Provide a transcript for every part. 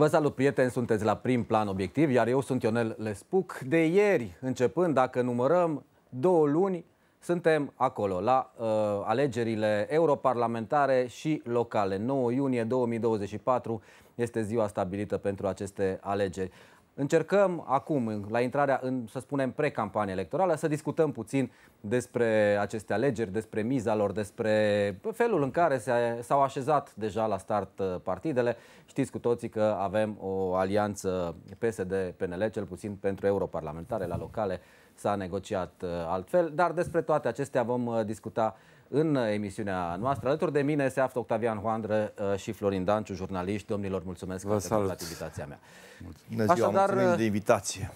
Vă salut, prieteni, sunteți la prim plan obiectiv, iar eu sunt Ionel Lespuc. De ieri, începând, dacă numărăm două luni, suntem acolo, la uh, alegerile europarlamentare și locale. 9 iunie 2024 este ziua stabilită pentru aceste alegeri. Încercăm acum, la intrarea în, să spunem, pre-campanie electorală, să discutăm puțin despre aceste alegeri, despre miza lor, despre felul în care s-au așezat deja la start uh, partidele. Știți cu toții că avem o alianță PSD-PNL, cel puțin pentru europarlamentare, la locale s-a negociat uh, altfel, dar despre toate acestea vom uh, discuta în emisiunea noastră. Alături de mine se află Octavian Hoandră uh, și Florin Danciu, jurnaliști. Domnilor, mulțumesc Vă pentru invitația mea. Mulțumesc, Așadar, mulțumim de uh, invitație.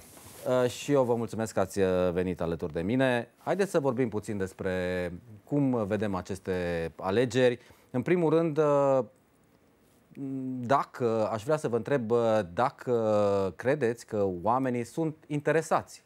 Uh, și eu vă mulțumesc că ați venit alături de mine. Haideți să vorbim puțin despre cum vedem aceste alegeri. În primul rând, dacă aș vrea să vă întreb dacă credeți că oamenii sunt interesați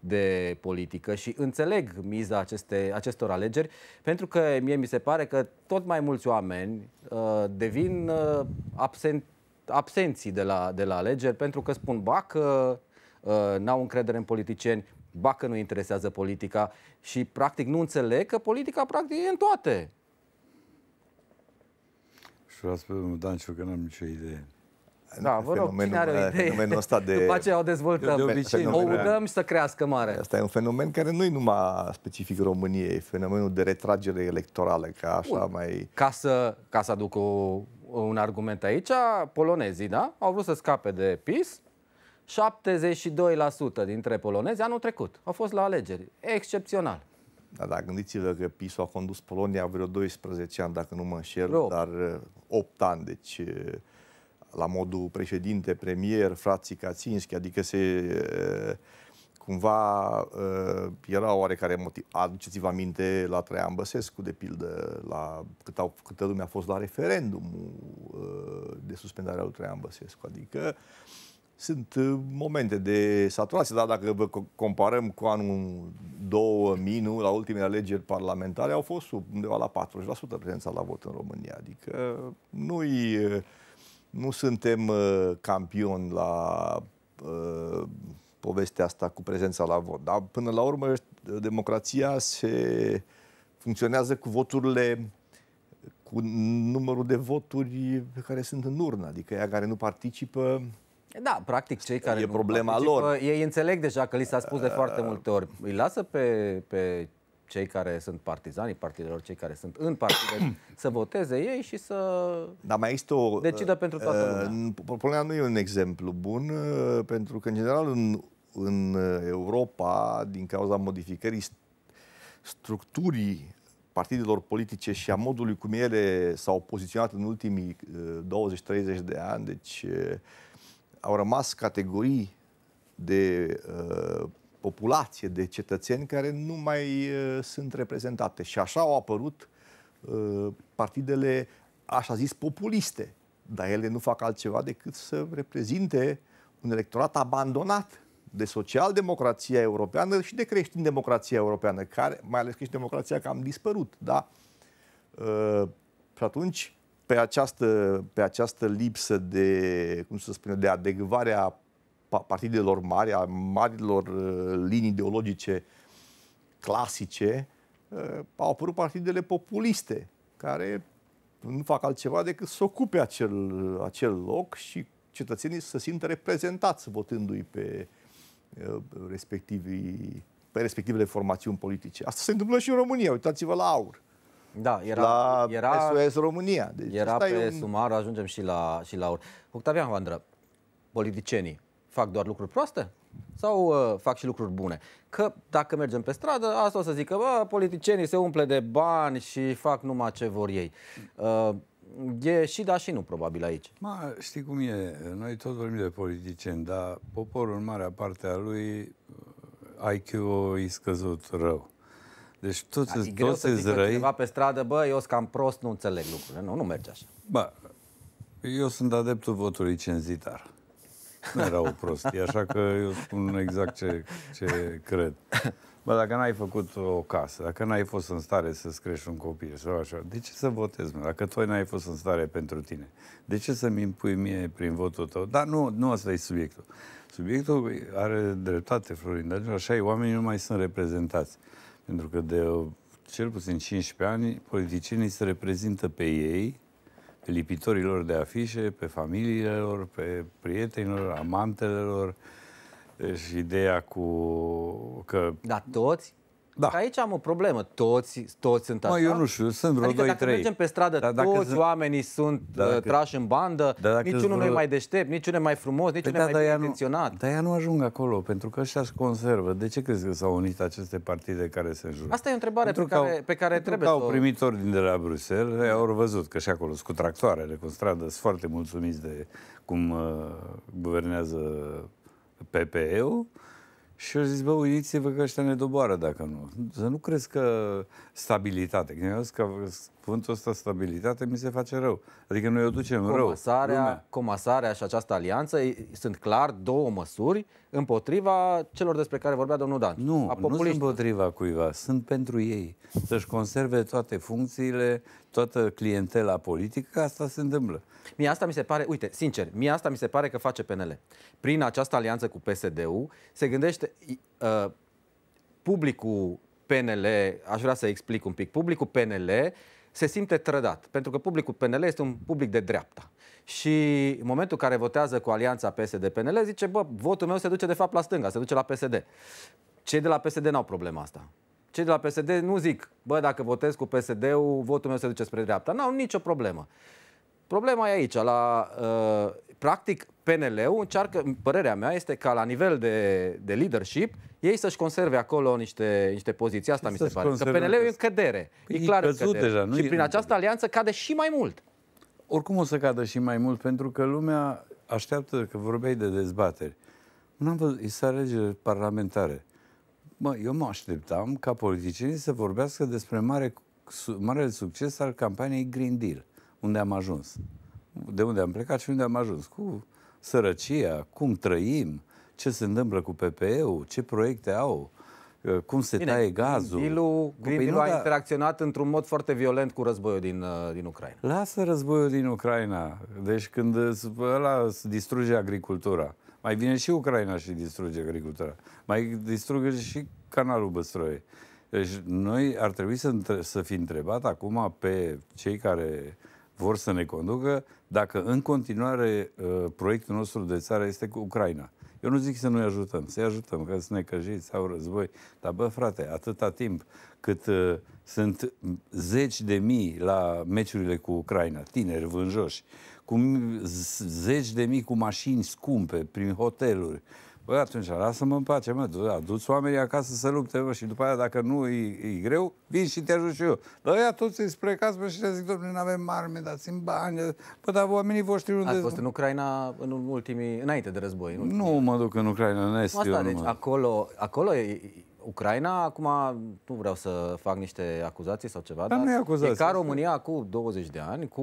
de politică și înțeleg miza aceste, acestor alegeri, pentru că mie mi se pare că tot mai mulți oameni uh, devin uh, absent, absenții de la, de la alegeri pentru că spun, ba că uh, n-au încredere în politicieni, ba că nu interesează politica și practic nu înțeleg că politica practic e în toate. Și vreau să spun, Danciu, că n-am nicio idee. Da, vă rog, cine are o idee? Fenomenul ăsta de... După aceea o dezvoltăm. De obicei, o urmăm și să crească mare. Asta e un fenomen care nu e numai specific României, fenomenul de retragere electorală, ca așa Bun. mai... Ca să, ca să aduc o, un argument aici, polonezii, da? Au vrut să scape de PIS, 72% dintre polonezi anul trecut au fost la alegeri. Excepțional. Da, da, gândiți-vă că PIS a condus Polonia vreo 12 ani, dacă nu mă înșel, dar 8 eh, ani, deci eh, la modul președinte, premier, frații Kaczynski, adică se eh, cumva eh, era oarecare motiv. Aduceți-vă aminte la Traian Băsescu, de pildă, la cât au, câtă lume a fost la referendumul eh, de suspendare al Traian Băsescu. Adică sunt momente de saturație, dar dacă vă comparăm cu anul 2000, nu, la ultimele alegeri parlamentare, au fost undeva la 40% prezența la vot în România. Adică nu-i nu suntem uh, campioni la uh, povestea asta cu prezența la vot, dar până la urmă democrația se funcționează cu voturile cu numărul de voturi pe care sunt în urnă, adică ea care nu participă da, practic cei care e nu problema lor. Ei înțeleg deja că li s-a spus de foarte multe ori. Îi lasă pe, pe cei care sunt partizanii partidelor, cei care sunt în partide, să voteze ei și să Dar mai este o, decidă uh, pentru toată uh, lumea. Propunerea nu e un exemplu bun, uh, pentru că, în general, în, în Europa, din cauza modificării structurii partidelor politice și a modului cum ele s-au poziționat în ultimii 20-30 de ani, deci au rămas categorii de uh, populație, de cetățeni care nu mai uh, sunt reprezentate. Și așa au apărut uh, partidele, așa zis, populiste. Dar ele nu fac altceva decât să reprezinte un electorat abandonat de social-democrația europeană și de creștin-democrația europeană, care, mai ales creștin-democrația, cam am dispărut, da? Uh, și atunci, pe această, pe această lipsă de, cum să spune, de adecvare a partidelor mari, a marilor uh, linii ideologice clasice, uh, au apărut partidele populiste, care nu fac altceva decât să ocupe acel, acel loc și cetățenii să simtă reprezentați votându-i pe uh, respectivii pe respectivele formațiuni politice. Asta se întâmplă și în România. Uitați-vă la AUR. Da, era, la era, SOS România. Deci era pe un... sumar, ajungem și la, și la AUR. Octavian Vandră, politicienii, fac doar lucruri proaste? sau uh, fac și lucruri bune. Că dacă mergem pe stradă, asta o să zică, bă, politicienii se umple de bani și fac numai ce vor ei. Uh, e și da și nu, probabil, aici. Ma, știi cum e, noi tot vorbim de politicieni, dar poporul, în marea parte a lui, uh, IQ-ul e scăzut rău. Deci tot sunt adică toți să răi. cineva pe stradă, bă, eu sunt cam prost, nu înțeleg lucrurile. Nu, nu merge așa. Ba, eu sunt adeptul votului cenzitar. Nu era o prostie, așa că eu spun exact ce, ce cred. Bă, dacă n-ai făcut o casă, dacă n-ai fost în stare să-ți crești un copil sau așa, de ce să votezi, mă? Dacă tu n-ai fost în stare pentru tine, de ce să-mi impui mie prin votul tău? Dar nu, nu asta e subiectul. Subiectul are dreptate, Florin, dar așa e, oamenii nu mai sunt reprezentați. Pentru că de cel puțin 15 ani, politicienii se reprezintă pe ei, lipitorilor de afișe, pe familiile lor, pe prietenilor, amantelor. Și deci ideea cu că... Dar toți? Da. Că aici am o problemă. Toți, toți sunt așa. Mă, eu nu știu, sunt vreo adică 2, dacă mergem pe stradă, da, dacă toți oamenii sunt da, uh, dacă, trași în bandă, da, niciunul vreo... nu e mai deștept, niciunul e mai frumos, păi niciunul păi, da, mai intenționat. Dar ea nu ajung acolo, pentru că ăștia se conservă. De ce crezi că s-au unit aceste partide care se înjură? Asta e o întrebare pentru pe, care, au, pe care trebuie că au primit ordini de la Bruxelles, au văzut că și acolo sunt cu tractoarele, cu stradă, sunt foarte mulțumiți de cum uh, guvernează PPE-ul și eu zis, bă, uiți-vă că ăștia ne doboară dacă nu. Să nu crezi că stabilitate. Eu că cuvântul ăsta stabilitate mi se face rău. Adică noi o ducem comasarea, rău. Comasarea și această alianță sunt clar două măsuri împotriva celor despre care vorbea domnul Dan. Nu, nu sunt împotriva cuiva, sunt pentru ei. Să-și conserve toate funcțiile, toată clientela politică, asta se întâmplă. Mie asta mi se pare, uite, sincer, mie asta mi se pare că face PNL. Prin această alianță cu PSD-ul se gândește uh, publicul PNL, aș vrea să explic un pic, publicul PNL se simte trădat, pentru că publicul PNL este un public de dreapta. Și în momentul în care votează cu alianța PSD-PNL, zice, bă, votul meu se duce de fapt la stânga, se duce la PSD. Cei de la PSD n-au problema asta. Cei de la PSD nu zic, bă, dacă votez cu PSD-ul, votul meu se duce spre dreapta. N-au nicio problemă. Problema e aici, la uh, practic, PNL-ul încearcă, părerea mea este ca la nivel de, de leadership, ei să-și conserve acolo niște, niște poziții. Asta mi se pare. Că PNL-ul e în cădere. e clar că cădere. Deja, nu și prin această alianță cade și mai mult. Oricum o să cadă și mai mult, pentru că lumea așteaptă, că vorbeai de dezbateri. Nu am văzut, este alegeri parlamentare. Mă, eu mă așteptam ca politicienii să vorbească despre mare, marele succes al campaniei Green Deal, unde am ajuns de unde am plecat și unde am ajuns, cu sărăcia, cum trăim, ce se întâmplă cu PPE-ul, ce proiecte au, uh, cum se Bine, taie gazul. Green păi deal a da. interacționat într-un mod foarte violent cu războiul din, uh, din Ucraina. Lasă războiul din Ucraina. Deci când ăla distruge agricultura, mai vine și Ucraina și distruge agricultura. Mai distruge și canalul Băstroie. Deci noi ar trebui să, să fi întrebat acum pe cei care vor să ne conducă dacă în continuare uh, proiectul nostru de țară este cu Ucraina. Eu nu zic să nu-i ajutăm, să-i ajutăm, că sunt necăjiți sau război. Dar, bă, frate, atâta timp cât uh, sunt zeci de mii la meciurile cu Ucraina, tineri vânjoși, cu zeci de mii cu mașini scumpe prin hoteluri, Bă, atunci lasă-mă în pace, mă, aduți oamenii acasă să lupte, mă, și după aia, dacă nu e, e greu, vin și te ajut și eu. Dar ăia toți îi sprecați, mă, și le zic, domnule, nu avem arme, dați-mi bani. Bă, dar oamenii voștri unde... Ați fost în Ucraina în ultimii, înainte de război. În ultimii. nu mă duc în Ucraina, nu este Asta, eu, deci, acolo, acolo e, Ucraina, acum nu vreau să fac niște acuzații sau ceva, dar, dar e ca România cu 20 de ani, cu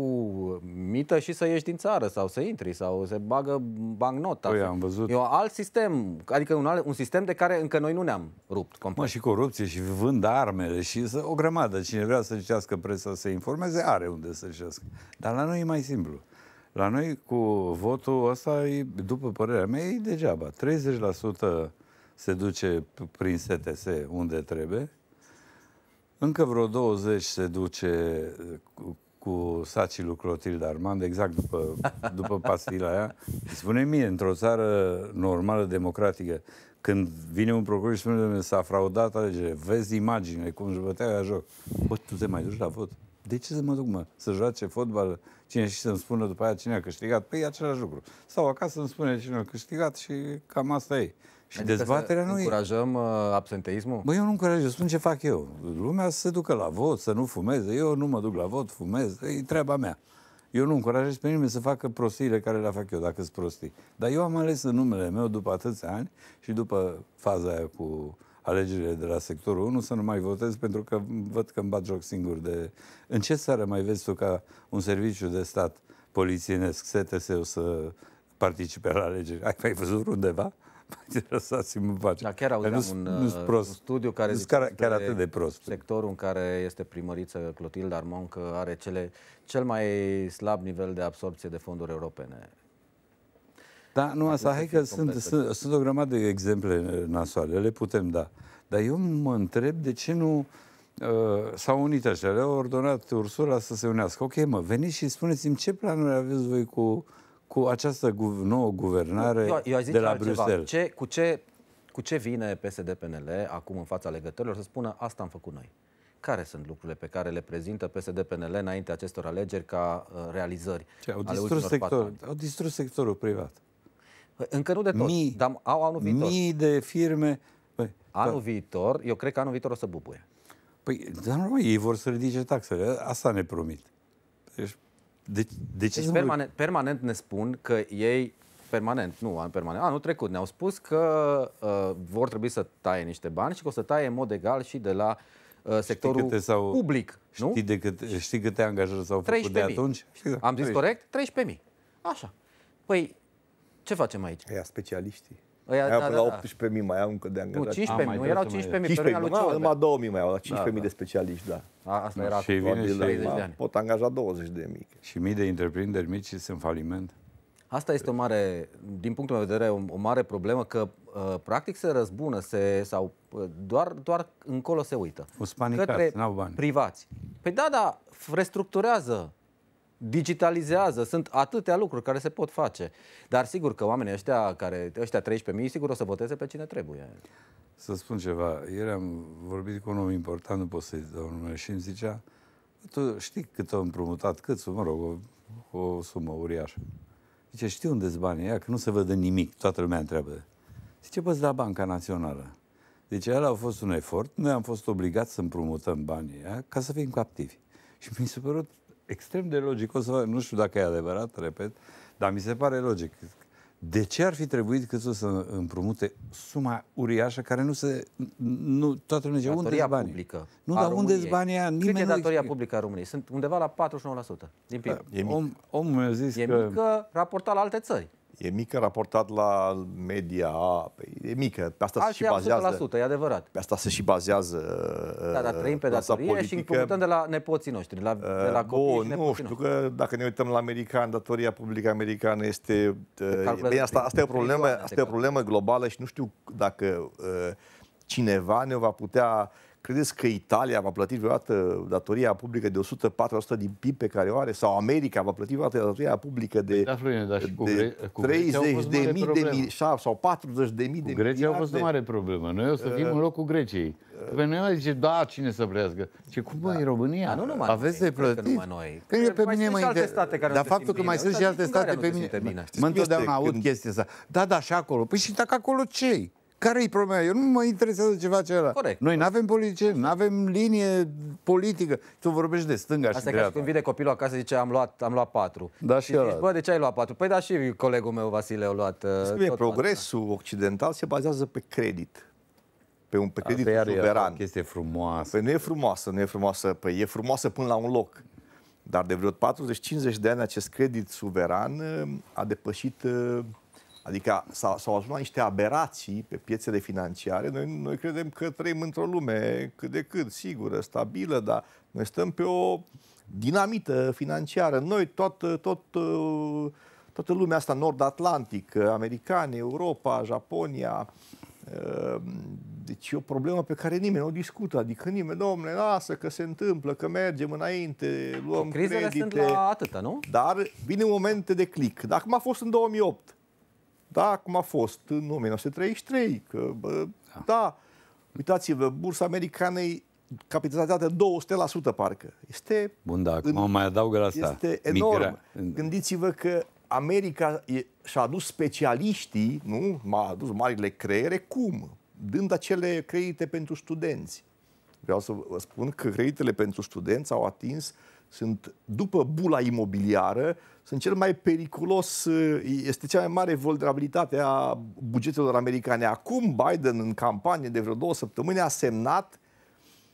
mită și să ieși din țară sau să intri sau se bagă bancnota. Păi, am văzut. E un alt sistem, adică un, alt, un sistem de care încă noi nu ne-am rupt. Complet. Mă, și corupție și vând armele și o grămadă. Cine vrea să citească presa să se informeze, are unde să citească. Dar la noi e mai simplu. La noi cu votul ăsta, după părerea mea, e degeaba. 30% se duce prin STS unde trebuie. Încă vreo 20 se duce uh, cu, cu sacii lui Clotilde Armand, exact după, după pastila aia. Spune mie, într-o țară normală, democratică, când vine un procuror și spune s-a fraudat alegerile, vezi imagine cum își bătea la joc. Bă, tu te mai duci la vot? De ce să mă duc, mă? Să joace fotbal cine și să-mi spună după aia cine a câștigat? Păi e același lucru. Sau acasă îmi spune cine a câștigat și cam asta e. Și adică dezbaterea nu încurajăm e... Uh, absenteismul? Bă, eu nu încurajez, spun ce fac eu. Lumea să se ducă la vot, să nu fumeze. Eu nu mă duc la vot, fumez, e treaba mea. Eu nu încurajez pe nimeni să facă prostiile care le fac eu, dacă sunt prostii. Dar eu am ales în numele meu după atâția ani și după faza aia cu alegerile de la sectorul 1 să nu mai votez pentru că văd că îmi bat joc singur de... În ce seară mai vezi tu ca un serviciu de stat polițienesc, STS-ul să participe la alegeri? Ai mai văzut undeva? lăsați-mă în pace. Da, Dar chiar auzeam nu, un, nu uh, prost. un studiu care zice chiar, chiar atât de prost. sectorul în care este primăriță Clotilde Armon că are cele, cel mai slab nivel de absorpție de fonduri europene. Da, nu, asta, hai că sunt, sunt, sunt o grămadă de exemple nasoale, le putem da. Dar eu mă întreb de ce nu uh, s-au unit așa, le-au ordonat Ursula să se unească. Ok, mă, veniți și spuneți-mi ce planuri aveți voi cu uh, cu această guv nouă guvernare eu, eu de la Bruxelles. Ce, cu, ce, cu ce vine PSD-PNL acum în fața legătorilor să spună asta am făcut noi? Care sunt lucrurile pe care le prezintă PSD-PNL înainte acestor alegeri ca uh, realizări? Ce, au, distrus sector, au distrus sectorul privat. Păi, încă nu de tot, mii, dar au anul viitor. Mii de firme... Bă, păi, anul da. viitor, eu cred că anul viitor o să bubuie. Păi, dar nu, ei vor să ridice taxele. Asta ne promit. Deci, de, de ce deci, deci, deci permanent, lui... permanent ne spun că ei permanent, nu an permanent, anul trecut ne-au spus că uh, vor trebui să taie niște bani și că o să taie în mod egal și de la uh, sectorul știi câte sau, public. Nu? Știi, De cât, știi câte angajări s-au făcut de atunci? Am zis 13. corect? 13.000. Așa. Păi, ce facem aici? Aia specialiștii. Aia, da, până da, la 18.000 da. mai au încă de angajat. Nu, 15.000, nu erau 15.000 15.000 luna Numai 2.000 mai au, la 15.000 da, da. de specialiști, da. asta da. era și vine și 30 de ani. Pot angaja 20.000. Și mii de întreprinderi mici sunt faliment. Asta este o mare, din punctul meu de vedere, o, o mare problemă că uh, practic se răzbună se, sau uh, doar, doar încolo se uită. Uspanicați, au bani. privați. Păi da, da, restructurează digitalizează, sunt atâtea lucruri care se pot face. Dar sigur că oamenii ăștia, care, ăștia 13.000, sigur o să voteze pe cine trebuie. Să spun ceva. Ieri am vorbit cu un om important, nu pot să-i dau nume, și îmi zicea, tu știi cât am împrumutat, cât, mă rog, o, o sumă uriașă. Zice, știu unde sunt banii ea, că nu se vede nimic, toată lumea întreabă. Zice, bă, da Banca Națională. Deci el a fost un efort, noi am fost obligați să împrumutăm banii ea ca să fim captivi. Și mi s-a părut extrem de logic. O să, nu știu dacă e adevărat, repet, dar mi se pare logic. De ce ar fi trebuit câțu să împrumute suma uriașă care nu se... Nu, toată lumea zice, unde banii? publică. Nu, dar unde banii aia? Nimeni Cât e datoria nu... publică a României? Sunt undeva la 49% din da, PIB. Om, omul mi-a zis e că... mică raportat la alte țări. E mică raportat la media, păi, e mică, pe asta se și bazează. 100%, e adevărat. Pe asta se și bazează Da, dar uh, trăim pe datorie politică. și împrumutăm de la nepoții noștri, la, uh, de la copii Bo, și Nu, știu noștri. că dacă ne uităm la american, datoria publică americană este... Uh, bine, asta, asta, e o problemă, asta e o problemă globală și nu știu dacă... Uh, cineva ne va putea... Credeți că Italia va plăti vreodată datoria publică de 104% din PIB pe care o are? Sau America va plăti vreodată datoria publică de, păi da, frâine, da, și de cu 30 de mii de miliarde sau 40 de mii de Grecia miliarde? a fost o mare problemă. Noi o să fim uh, în locul Greciei. Uh, păi pe noi zice, da, cine să plătească? Ce cum da. e România? Da, nu numai Aveți de plătit? Că noi. Păi pe mai mine mă inter... Dar faptul că mai sunt și alte state pe mine... Mă întotdeauna aud chestia asta. Da, da, și acolo. Păi și dacă acolo cei? care e problema? Eu nu mă interesează ceva ăla. Corect. Noi nu avem politice, nu avem linie politică. Tu vorbești de stânga Asta și dreapta. Asta când vine copilul acasă zice am luat, am luat patru. Da, și, și zici, bă, de ce ai luat patru? Păi da, și colegul meu Vasile a luat uh, tot Progresul patru. occidental se bazează pe credit. Pe un pe credit Asta suveran. E este frumoasă. Păi nu e frumoasă, nu e frumoasă. Păi e frumoasă până la un loc. Dar de vreo 40-50 de ani acest credit suveran uh, a depășit uh, Adică s-au ajuns la niște aberații pe piețele financiare. Noi, noi credem că trăim într-o lume cât de cât sigură, stabilă, dar noi stăm pe o dinamită financiară. Noi tot, tot, toată lumea asta nord-atlantic, americane, Europa, Japonia, uh, deci e o problemă pe care nimeni nu o discută. Adică nimeni, domnule, lasă că se întâmplă, că mergem înainte, luăm Crizele credite. sunt la atâta, nu? Dar vine momente de click. Dacă m-a fost în 2008, da, cum a fost în 1933, că bă, da. da, uitați-vă, bursa americană e capitalizată 200% parcă. Este Bun, da, acum în, mai adaugă la asta. Este enorm. Migra... Gândiți-vă că America și-a adus specialiștii, nu? M-a adus marile creiere, cum? Dând acele credite pentru studenți. Vreau să vă spun că creditele pentru studenți au atins uh, sunt, după bula imobiliară, sunt cel mai periculos, eh, este cea mai mare vulnerabilitate a bugetelor americane. Acum Biden, în campanie de vreo două săptămâni, a semnat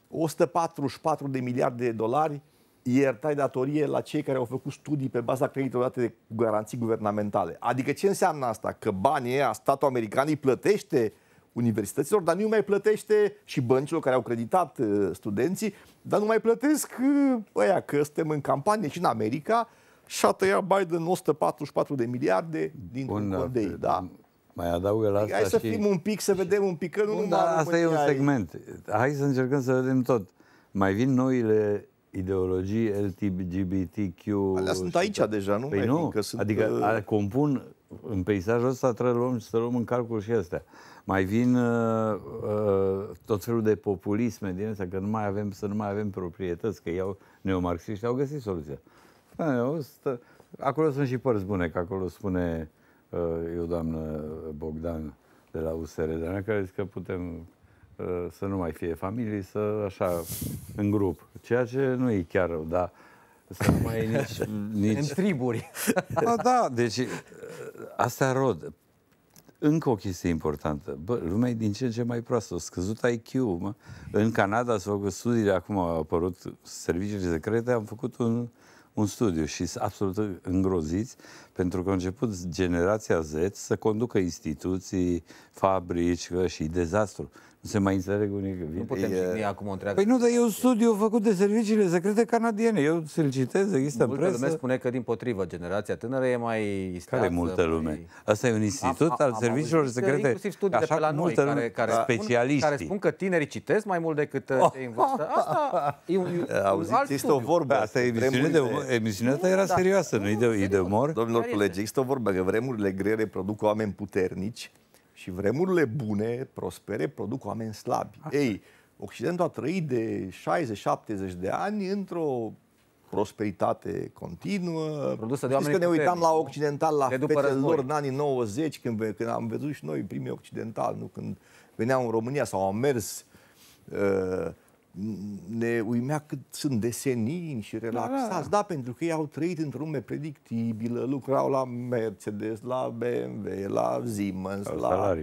144 de miliarde de dolari iertai datorie la cei care au făcut studii pe baza creditelor date de garanții guvernamentale. Adică ce înseamnă asta? Că banii ăia, statul american îi plătește universităților, dar nu mai plătește și băncilor care au creditat uh, studenții, dar nu mai plătesc aia uh, că suntem în campanie și în America și a tăiat Biden 144 de miliarde din Bun, condei. Da. da. Mai adaugă la asta Hai să și... fim un pic, să vedem un pic, că nu Bun, da, Asta e un segment. Hai să încercăm să vedem tot. Mai vin noile ideologii LGBTQ... Alea sunt aici tot. deja, nu? Păi mai adică nu, că sunt... adică uh, compun în peisajul ăsta trebuie să luăm, să luăm în calcul și astea mai vin uh, uh, tot felul de populisme din asta, că nu mai avem, să nu mai avem proprietăți, că iau neomarxiști, au găsit soluția. Da, acolo sunt și părți bune, că acolo spune uh, eu, doamnă Bogdan, de la USR, dar care zic că putem uh, să nu mai fie familii, să așa, în grup. Ceea ce nu e chiar rău, dar să nu mai e nici, nici... În triburi. Da, da, deci uh, asta rod. Încă o chestie importantă. Bă, lumea e din ce în ce mai proastă. A scăzut IQ-ul, mă. În Canada s-au făcut studiile, acum au apărut serviciile secrete, am făcut un, un studiu și sunt absolut îngroziți pentru că a început generația Z să conducă instituții, fabrici și dezastru. Nu se mai înțeleg unii că vin. Nu putem e... acum o întreagă. Păi nu, dar e un studiu făcut de serviciile secrete canadiene. Eu să-l citez, există multă în presă. lume spune că, din potrivă, generația tânără e mai Care multă lume? Asta e un institut am, am, al serviciilor secrete. Inclusiv studii Așa de pe la noi, care, care, care, specialiști. Spun, care spun că tinerii citesc mai mult decât oh. Uh, cei în vârstă. Asta e un, un Auziți, este o vorbă. Asta e emisiunea. de, emisiunea ta era serioasă, nu e de, de umor? Domnilor colegi, există o vorbă că vremurile grele produc oameni puternici și vremurile bune, prospere, produc oameni slabi. Asta. Ei, Occidentul a trăit de 60-70 de ani într-o prosperitate continuă. Produsă de oameni că ne uitam la occidental, la fetele lor în anii 90, când, când am văzut și noi primii occidental, nu? când veneau în România sau au mers uh, ne uimea cât sunt desenini și relaxați, da, da. da pentru că ei au trăit într-o lume predictibilă, lucrau la Mercedes, la BMW, la Siemens, la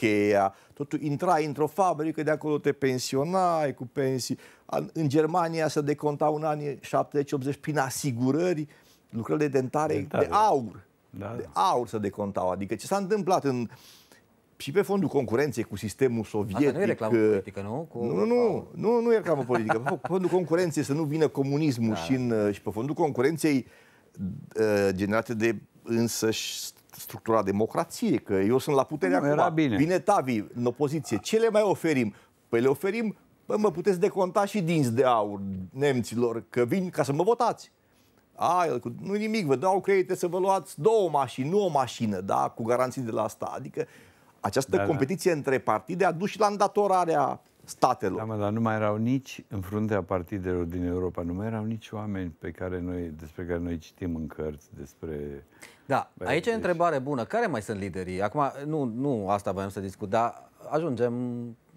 Ikea, totul intrai într-o fabrică, de acolo te pensionai cu pensii. În Germania se deconta un an 70-80 prin asigurări lucrările dentare, dentare. de aur. Da, da. De aur se decontau. Adică ce s-a întâmplat în și pe fondul concurenței cu sistemul sovietic. Asta nu e reclamă politică, nu? Cu... Nu, nu, nu, nu, e reclamă politică. Pe fondul concurenței să nu vină comunismul da. și, în, uh, și pe fondul concurenței uh, generate de însăși structura democrației, că eu sunt la putere acum. Era bine. Vine Tavi în opoziție. Ce le mai oferim? Păi le oferim, bă, mă puteți deconta și dinți de aur nemților, că vin ca să mă votați. A, nu nimic, vă dau credite să vă luați două mașini, nu o mașină, da, cu garanții de la asta. Adică această da, da. competiție da. între partide a dus și la îndatorarea statelor. Da, mă, dar nu mai erau nici în fruntea partidelor din Europa, nu mai erau nici oameni pe care noi, despre care noi citim în cărți, despre... Da, Bă, aici deci... întrebare bună. Care mai sunt liderii? Acum, nu, nu asta voiam să discut, dar ajungem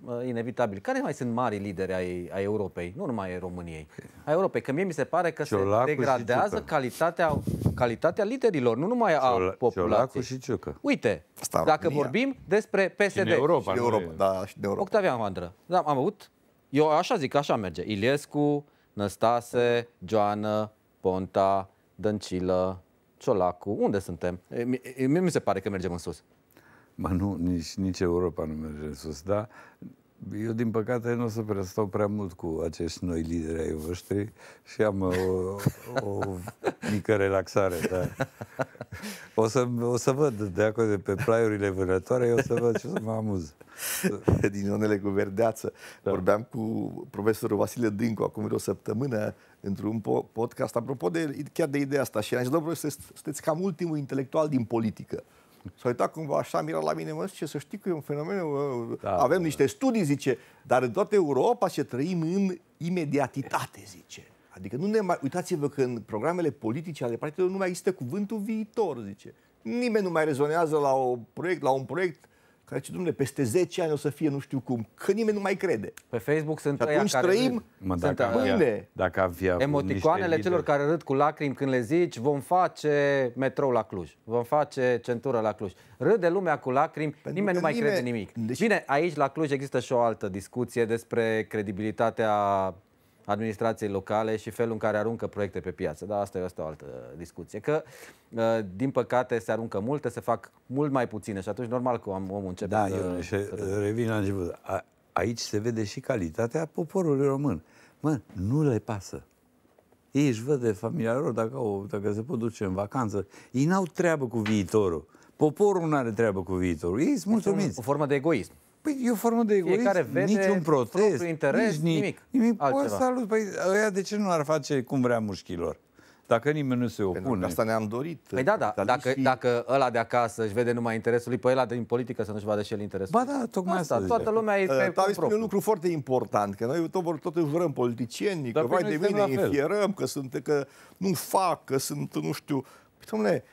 Uh, inevitabil. Care mai sunt mari lideri ai, ai Europei? Nu numai ai României. Ai Europei. Că mie mi se pare că Ciolacu se degradează calitatea, calitatea liderilor, nu numai Ciola, a populației. și Ciucă. Uite, Asta dacă România. vorbim despre PSD. Și Europa. Și de Europa, da, și de Europa. Octavian Mandră. Da, am avut, eu așa zic, așa merge. Iliescu, Năstase, Joană, Ponta, Dăncilă, Ciolacu. Unde suntem? Mie mi se pare că mergem în sus. Ba nu, nici, nici Europa nu merge în sus, da? Eu, din păcate, nu o să prea stau prea mult cu acești noi lideri ai voștri și am uh, o, o mică relaxare, da. O să, o să văd de acolo, de pe plaiurile vânătoare, eu o să văd și o să mă amuz. Din zonele cu verdeață. Da. Vorbeam cu profesorul Vasile Dâncu acum vreo săptămână într-un podcast, apropo de, chiar de ideea asta, și am zis, domnule, sunteți cam ultimul intelectual din politică. S-a uitat cumva așa, mira la mine, mă, zice, să știi că e un fenomen, da, avem da. niște studii, zice, dar în toată Europa ce trăim în imediatitate, zice. Adică nu ne mai, uitați-vă că în programele politice ale partidelor nu mai există cuvântul viitor, zice. Nimeni nu mai rezonează la, o proiect, la un proiect care zice, domnule, peste 10 ani o să fie nu știu cum, că nimeni nu mai crede. Pe Facebook sunt aia care trăim mă, dacă, mâine. Dacă avea Emoticoanele celor care râd cu lacrimi când le zici, vom face metrou la Cluj, vom face centură la Cluj. Râde lumea cu lacrimi, Pentru nimeni nu mai nimeni... crede nimic. Deci... Bine, aici la Cluj există și o altă discuție despre credibilitatea administrației locale și felul în care aruncă proiecte pe piață. Dar asta e asta o altă discuție. Că, uh, din păcate, se aruncă multe, se fac mult mai puține și atunci normal că omul începe da, să... Eu, să... revin la început. A, aici se vede și calitatea poporului român. Mă, nu le pasă. Ei își văd de familia lor dacă, au, dacă se pot duce în vacanță. Ei n-au treabă cu viitorul. Poporul nu are treabă cu viitorul. Ei sunt mulțumiți. O formă de egoism. Păi e o formă de egoism, Fiecare vede niciun protest, interes, nici, nimic, nimic altceva. Poți salut, păi ăia de ce nu ar face cum vrea mușchilor? Dacă nimeni nu se opune. asta ne-am dorit. Păi da, da, dacă, și... dacă ăla de acasă își vede numai interesul lui, păi ăla din politică să nu-și vadă și el interesul. Ba da, tocmai asta. asta toată lumea e uh, eh, spune un lucru foarte important, că noi tot, tot jurăm politicienii, Dar că păi vai de mine infierăm, că, sunt, că nu fac, că sunt, nu știu. Păi, domnule,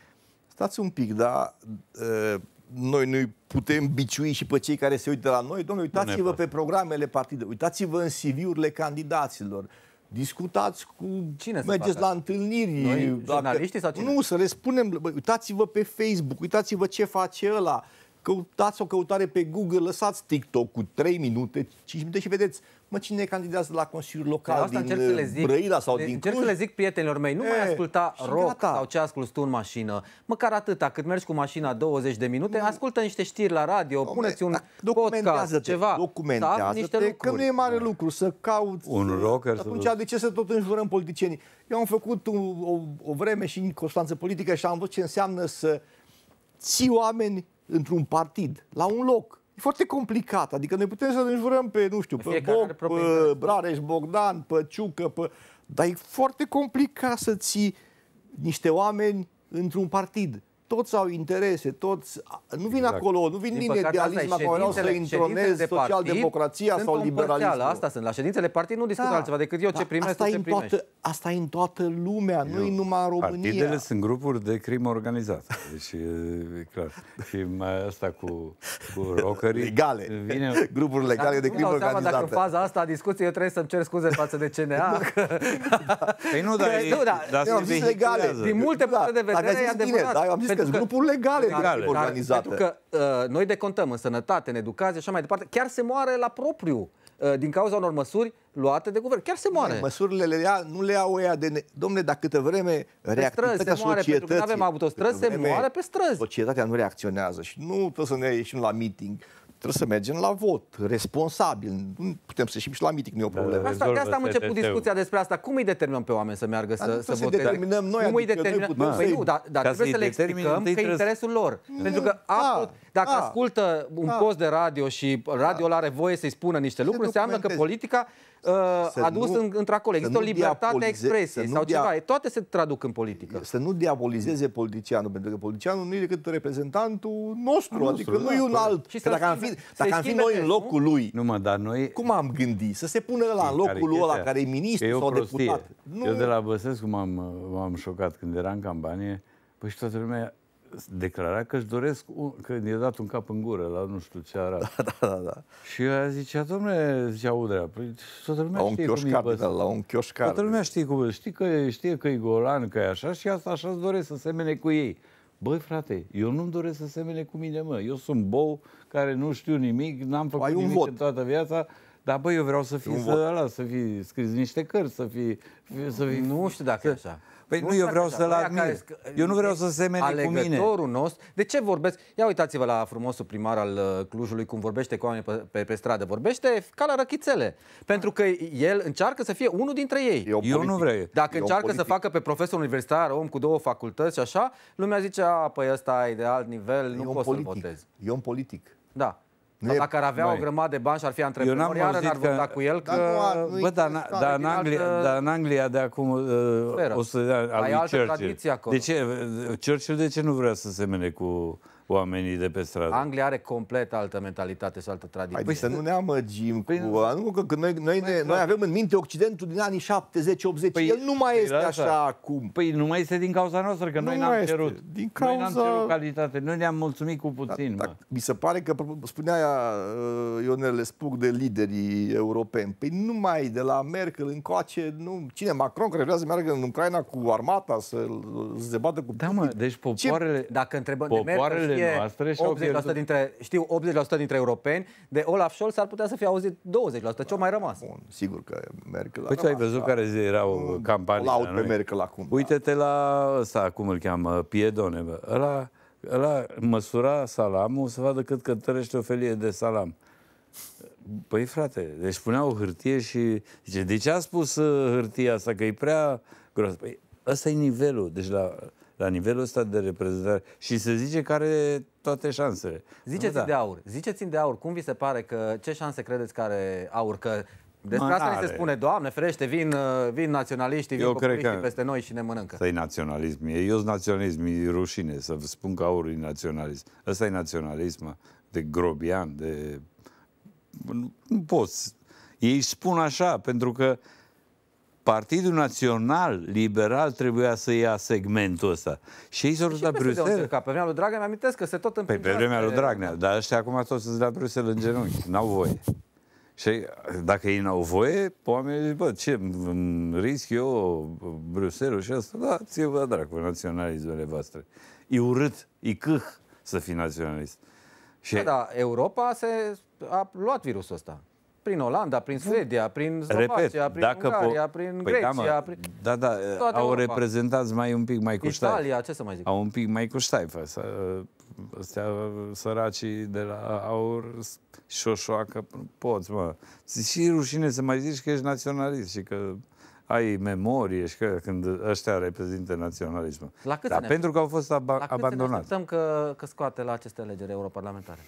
stați un pic, dar... Uh, eh, noi nu putem biciui și pe cei care se uită la noi. Domnule, uitați-vă pe programele partidului, uitați-vă în CV-urile candidaților. Discutați cu... Cine Mergeți la întâlniri. Noi, jurnaliștii sau cine? Nu, să le spunem, uitați-vă pe Facebook, uitați-vă ce face ăla. Căutați o căutare pe Google, lăsați TikTok cu 3 minute, 5 minute și vedeți mă, cine candidează la Consiliul Local asta din să le uh, zic, Brăila sau din Cluj? să le zic prietenilor mei, nu e, mai asculta rock gata. sau ce asculti tu în mașină. Măcar atâta, cât mergi cu mașina 20 de minute, nu. ascultă niște știri la radio, Domne, puneți un da, podcast, ceva. Documentează-te, că nu e mare lucru să cauți. Un rocker. Atunci, de ce să tot înjurăm politicienii? Eu am făcut o, o, o vreme și în Constanță Politică și am văzut ce înseamnă să ții oameni într-un partid, la un loc, E foarte complicat, adică noi putem să ne jurăm pe, nu știu, pe Bog, pe Brareș, Bogdan, pe Ciucă, pe... dar e foarte complicat să ții niște oameni într-un partid toți au interese, toți nu vin exact. acolo, nu vin din, din idealism acolo, vreau să intronez social-democrația sau liberalismul. Asta sunt, la ședințele partii nu discută da. altceva decât eu da, ce primesc, asta ce primești. Toată, asta e în toată lumea, nu e numai în România. Partidele sunt grupuri de crimă organizată, deci e clar. Și mai asta cu, cu rockerii. Legale, vine... grupuri legale da, de crimă organizată. Dacă în faza asta a discuției eu trebuie să-mi cer scuze față de CNA. Că... Da. Păi nu, dar... Păi din multe da. puncte de vedere, e adevărat. Da, sunteți că, grupuri legale, legale dar, organizate. Pentru că uh, noi decontăm în sănătate, în educație, așa mai departe, chiar se moare la propriu uh, din cauza unor măsuri luate de guvern. Chiar se moare. măsurile le ia, nu le iau ea de... Ne... Domne, dacă câtă vreme reactivitatea străzi, societății... Pentru că nu avem autostrăzi, se moare pe străzi. Societatea nu reacționează și nu trebuie să ne ieșim la meeting Trebuie să mergem la vot, responsabil. Nu putem să ieșim și la mitic, nu e o da, problemă. Da, asta, de asta am început discuția despre asta. Cum îi determinăm pe oameni să meargă da, să, să voteze? Determinăm noi, Cum îi adică determinăm? Noi păi nu, dar, dar trebuie să le explicăm că e interesul lor. Mm. Pentru că a, dacă a, ascultă un a, post de radio și radio are voie să-i spună niște lucruri, înseamnă că politica uh, dus nu, într-acolo. Există o libertate de expresie sau ceva. Toate se traduc în politică. Să nu diabolizeze politicianul, pentru că politicianul nu e decât reprezentantul nostru, adică nostru adică nu e un alt. Și că dacă am fi, dacă am fi noi în locul lui, nu? mă, dar noi... cum am gândit? Să se pună la în locul lui ăla care e ministru sau deputat. Nu. Eu de la Băsescu m-am, m-am șocat când era în campanie. Păi și toată lumea declara că își doresc, un, că i-a dat un cap în gură la nu știu ce arată. Da, da, da, da. Și eu zicea, domnule, zicea Udrea, păi, toată lumea la știe cum capital, la un chioșcar. Toată lumea știe cum, știe că, știe că e golan, că e așa și asta așa îți doresc să semene cu ei. Băi, frate, eu nu-mi doresc să semene cu mine, mă. Eu sunt bou care nu știu nimic, n-am făcut nimic vot. în toată viața, dar băi, eu vreau să fiu să, ăla, să fi scris niște cărți, să fi, să fi Nu știu dacă să, e așa. Păi nu, nu eu vreau să-l admir. eu nu vreau să semene cu mine. nostru. De ce vorbesc? Ia uitați-vă la frumosul primar al uh, Clujului, cum vorbește cu oamenii pe, pe, pe stradă. Vorbește ca la răchițele. Pentru că el încearcă să fie unul dintre ei. Eu, nu vreau. Dacă eu încearcă politic. să facă pe profesor universitar, om cu două facultăți și așa, lumea zice, a, păi ăsta e de alt nivel, nu eu poți să-l votez. un politic. Da. Nu dar dacă ar avea noi. o grămadă de bani și ar fi antreprenor, iar ar vota cu el. Că... Dar, nu, bă, dar, dar, în Anglia, altă... dar în Anglia de acum uh, o să... dea, al lui Churchill. De ce? Churchill de ce nu vrea să semene cu oamenii de pe stradă. Anglia are complet altă mentalitate și altă tradiție. Păi să nu ne amăgim păi, cu... Nu, că, că noi, noi, ne, păi, noi da. avem în minte Occidentul din anii 70-80. Păi, El nu mai păi, este asta. Da, așa da. acum. Păi nu mai este din cauza noastră, că nu noi n-am cerut. Din cauza... Noi n-am cerut calitate, noi ne-am mulțumit cu puțin. Da, da, mi se pare că spunea uh, Ionel spuc de liderii europeni. Păi nu mai de la Merkel încoace, nu... Cine? Macron, care vrea să meargă în Ucraina cu armata, să se bată cu... Da, mă, deci popoarele... Ce? Dacă întrebăm popoarele fie noastre și 80% au pierdut... dintre, știu 80% dintre europeni, de Olaf Scholz ar putea să fie auzit 20%, ce au mai rămas. Bun, sigur că Merkel a Uite, păi ai văzut da. care erau campanii. Laud pe Merkel acum. Da. Uite-te da. la ăsta, cum îl cheamă, Piedone, bă. Ăla, ăla măsura salamul să vadă cât cântărește o felie de salam. Păi frate, deci punea o hârtie și zice, de ce a spus uh, hârtia asta că e prea gros. Păi ăsta e nivelul, deci la la nivelul ăsta de reprezentare și se zice că are toate șansele. Ziceți da. de aur, ziceți-mi de aur, cum vi se pare că, ce șanse credeți că are aur? Că despre asta ni se spune, Doamne ferește, vin, uh, vin naționaliștii, vin eu cred că peste noi și ne mănâncă. Asta e naționalism. Eu sunt naționalism, e rușine să vă spun că aurul e naționalism. Ăsta e naționalism de grobian, de... Nu, nu poți. Ei spun așa, pentru că Partidul Național Liberal trebuia să ia segmentul ăsta. Și ei s-au dus la Bruxelles. Ca pe vremea lui Dragnea, mi-amintesc că se tot împingeau. Păi pe vremea lui Dragnea, dar ăștia acum tot sunt la Bruxelles în genunchi. N-au voie. Și dacă ei n-au voie, oamenii zic, bă, ce, risc eu Bruxelles și asta? Da, ți-vă dracu, naționalismele voastre. E urât, e câh să fii naționalist. Și... Da, da, Europa se a luat virusul ăsta. Prin Olanda, prin da. Suedia, prin Slovacia, prin dacă Ungaria, prin păi Grecia. Da, mă, prin... da, da, Toate au reprezentat mai un pic mai cu Italia, ce să mai zic? Au un pic mai cu ștaifă. Astea săracii de la aur, șoșoacă, poți, mă. Și rușine să mai zici că ești naționalist și că ai memorie și că când ăștia reprezintă naționalismul. La cât Dar ne... pentru că au fost ab- la cât abandonați. La că, că scoate la aceste alegeri europarlamentare?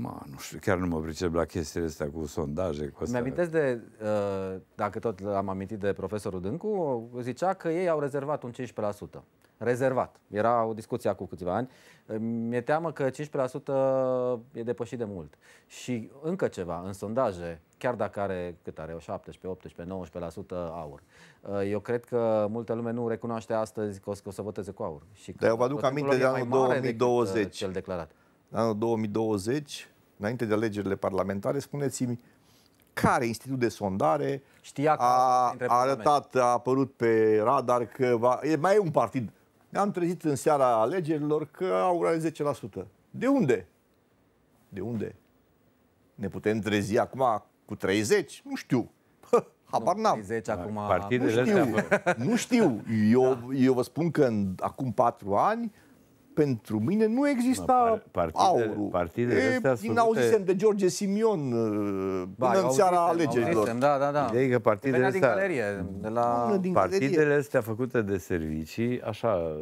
Ma, nu știu, chiar nu mă pricep la chestiile astea cu sondaje. Cu astea. Mi-amintesc de, uh, dacă tot am amintit de profesorul Dâncu, zicea că ei au rezervat un 15% rezervat. Era o discuție acum câțiva ani. Mi-e teamă că 15% e depășit de mult. Și încă ceva, în sondaje, chiar dacă are, cât are, o 17, 18, 19% aur. Uh, eu cred că multă lume nu recunoaște astăzi că o, că o să voteze cu aur. Și că Dar eu vă aduc aminte de anul 2020. Uh, cel declarat. Anul 2020, înainte de alegerile parlamentare, spuneți-mi care institut de sondare Știa că a, a arătat, a apărut pe radar că va, e, mai e un partid ne-am trezit în seara alegerilor că au urat 10%. De unde? De unde? Ne putem trezi acum cu 30? Nu știu. Hă, habar n-am. 30 acum. nu știu. nu știu. Eu, da. eu vă spun că în, acum 4 ani pentru mine nu exista par, partidele, aurul. Partidele e, astea din auzisem de George Simion uh, ba, până în seara alegerilor. Da, da, da. Ideea că partidele astea, galerie, de la... partidele astea făcute de servicii, așa,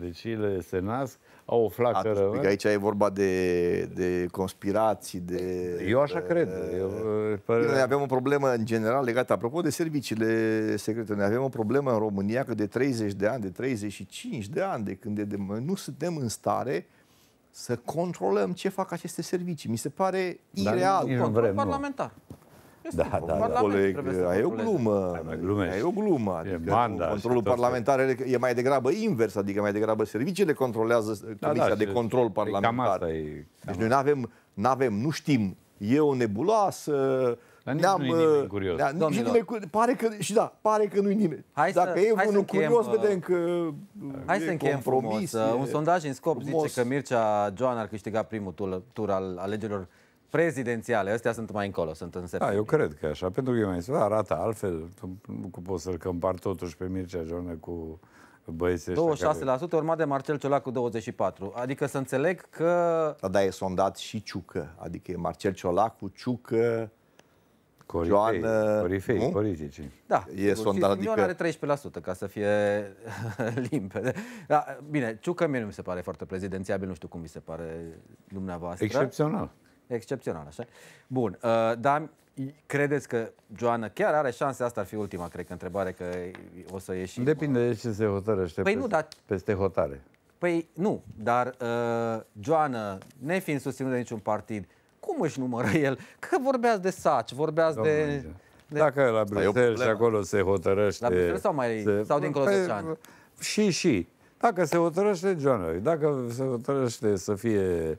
deci ele se nasc, au o flacără. Atunci, că adică aici e vorba de, de conspirații, de... Eu așa de, cred. Eu, pare... Uh, noi avem o problemă în general legată, apropo de serviciile secrete, noi avem o problemă în România că de 30 de ani, de 35 de ani, de când de, de, nu suntem în stare să controlăm ce fac aceste servicii. Mi se pare ireal. Dar control vrem, parlamentar. Nu. Da, da, da. Coleg, ai o glumă. Ai o glumă. Adică e banda, controlul parlamentar e mai degrabă invers, adică mai degrabă serviciile controlează Comisia da, da, de Control Parlamentar. e, cam deci noi nu avem, nu avem, nu știm, e o nebuloasă, dar nici nu e nimeni uh, curios. Da, pare că, și da, pare că nu e nimeni. Hai Dacă să, e hai unul curios, uh, vedem că Hai să încheiem Frumos. Uh, e, un sondaj în scop frumos. zice că Mircea Joan ar câștiga primul tur, tur al alegerilor prezidențiale, astea sunt mai încolo, sunt în da, septembrie. Da, eu cred că așa, pentru că eu mi zis, arată altfel, nu poți să-l compar totuși pe Mircea Joană cu băieții 26%, care... urmat de Marcel Ciolac cu 24%. Adică să înțeleg că... Da, da, e sondat și Ciucă, adică e Marcel Ciolac cu Ciucă, Corifei, Joană... Uh, Corifei, nu? politici. Da, e sigur. sondat, și adică... are 13% ca să fie limpede. Da, bine, Ciucă mie nu mi se pare foarte prezidențiabil, nu știu cum mi se pare dumneavoastră. Excepțional. Excepțional, așa. Bun, uh, dar credeți că Joana chiar are șanse? Asta ar fi ultima, cred că, întrebare, că o să ieși. Depinde de ce se hotărăște păi peste, nu, dar... peste hotare. Păi nu, dar uh, Joana, nefiind susținut de niciun partid, cum își numără el? Că vorbeați de saci, vorbeați de... Da. de... Dacă la Bruxelles și acolo se hotărăște... La Bruxelles sau, mai, se... sau dincolo păi, de Cean? Și, și. Dacă se hotărăște Joana, dacă se hotărăște să fie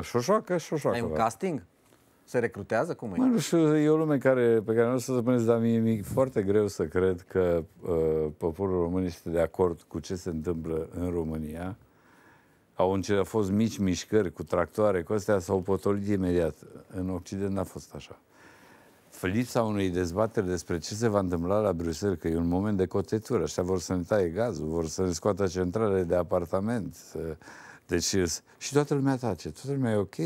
Șoșoacă, șoșoacă. Ai un da. casting? Se recrutează? Cum e? Mă, nu știu, e o lume care, pe care nu o să spuneți, dar mie mi foarte greu să cred că uh, poporul român este de acord cu ce se întâmplă în România. Au, au fost mici mișcări cu tractoare, cu astea s-au potolit imediat. În Occident n-a fost așa. Lipsa unui dezbateri despre ce se va întâmpla la Bruxelles, că e un moment de cotetură. Așa vor să ne taie gazul, vor să ne scoată centrale de apartament, să deci, și toată lumea tace, toată lumea e ok.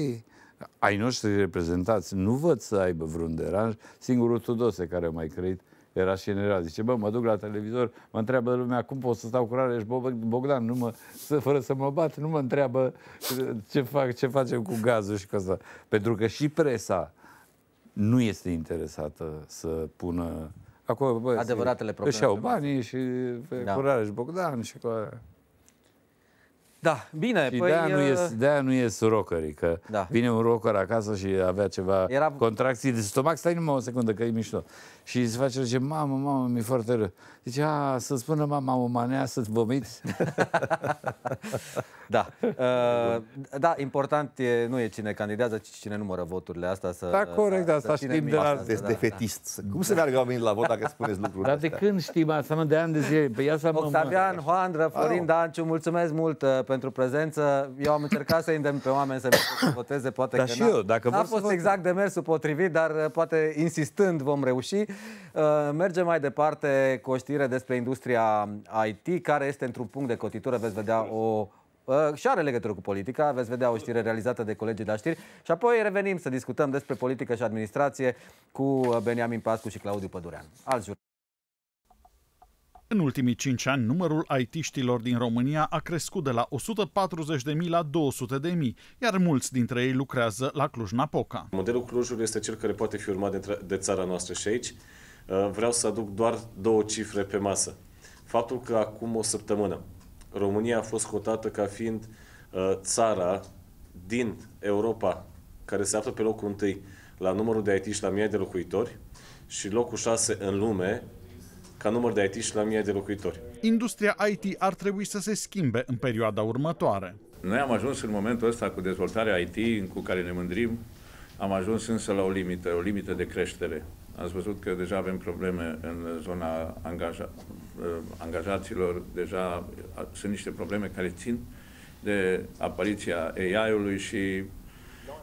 Ai noștri reprezentați nu văd să aibă vreun deranj. Singurul Tudose care a mai creit era și general. Zice, bă, mă duc la televizor, mă întreabă lumea cum pot să stau cu Rares Bogdan, nu mă, să, fără să mă bat, nu mă întreabă ce, fac, ce facem cu gazul și cu asta. Pentru că și presa nu este interesată să pună acolo, bă, Adevăratele probleme. Își iau banii și da. cu Rares Bogdan și cu... Da, bine. Și păi, de-aia nu uh, e, de nu ies rockerii, că da. vine un rocker acasă și avea ceva Era... contracții de stomac. Stai numai o secundă, că e mișto și îți face zice, mamă, mamă, mi-e foarte rău. Zice, a, să spună mama o manea să-ți vomiți? da. Uh, da, important e, nu e cine candidează, ci cine numără voturile astea. Să, da, corect, asta da, știm de la... este da, Da. da. Cum se meargă oamenii la vot dacă spuneți lucruri Dar de când știm asta, mă, de ani de zile? Păi ia să Octavian, Juan, Florin Alo. Danciu, mulțumesc mult uh, pentru prezență. Eu am încercat să îndemn pe oameni să voteze, poate dar că și eu, dacă a fost exact demersul potrivit, dar uh, poate insistând vom reuși. Uh, mergem mai departe cu o știre despre industria IT, care este într-un punct de cotitură. Veți vedea o uh, și are legătură cu politica, veți vedea o știre realizată de colegii de la știri și apoi revenim să discutăm despre politică și administrație cu uh, Beniamin Pascu și Claudiu Pădurean. Alți jur. În ultimii 5 ani, numărul IT-știlor din România a crescut de la 140.000 la 200.000, iar mulți dintre ei lucrează la Cluj-Napoca. Modelul Clujului este cel care poate fi urmat de țara noastră și aici. Uh, vreau să aduc doar două cifre pe masă. Faptul că acum o săptămână România a fost cotată ca fiind uh, țara din Europa care se află pe locul întâi la numărul de IT și la mii de locuitori și locul 6 în lume ca număr de it la 1000 de locuitori. Industria IT ar trebui să se schimbe în perioada următoare. Noi am ajuns în momentul ăsta cu dezvoltarea IT cu care ne mândrim, am ajuns însă la o limită, o limită de creștere. Ați văzut că deja avem probleme în zona angaja, eh, angajaților, deja sunt niște probleme care țin de apariția AI-ului și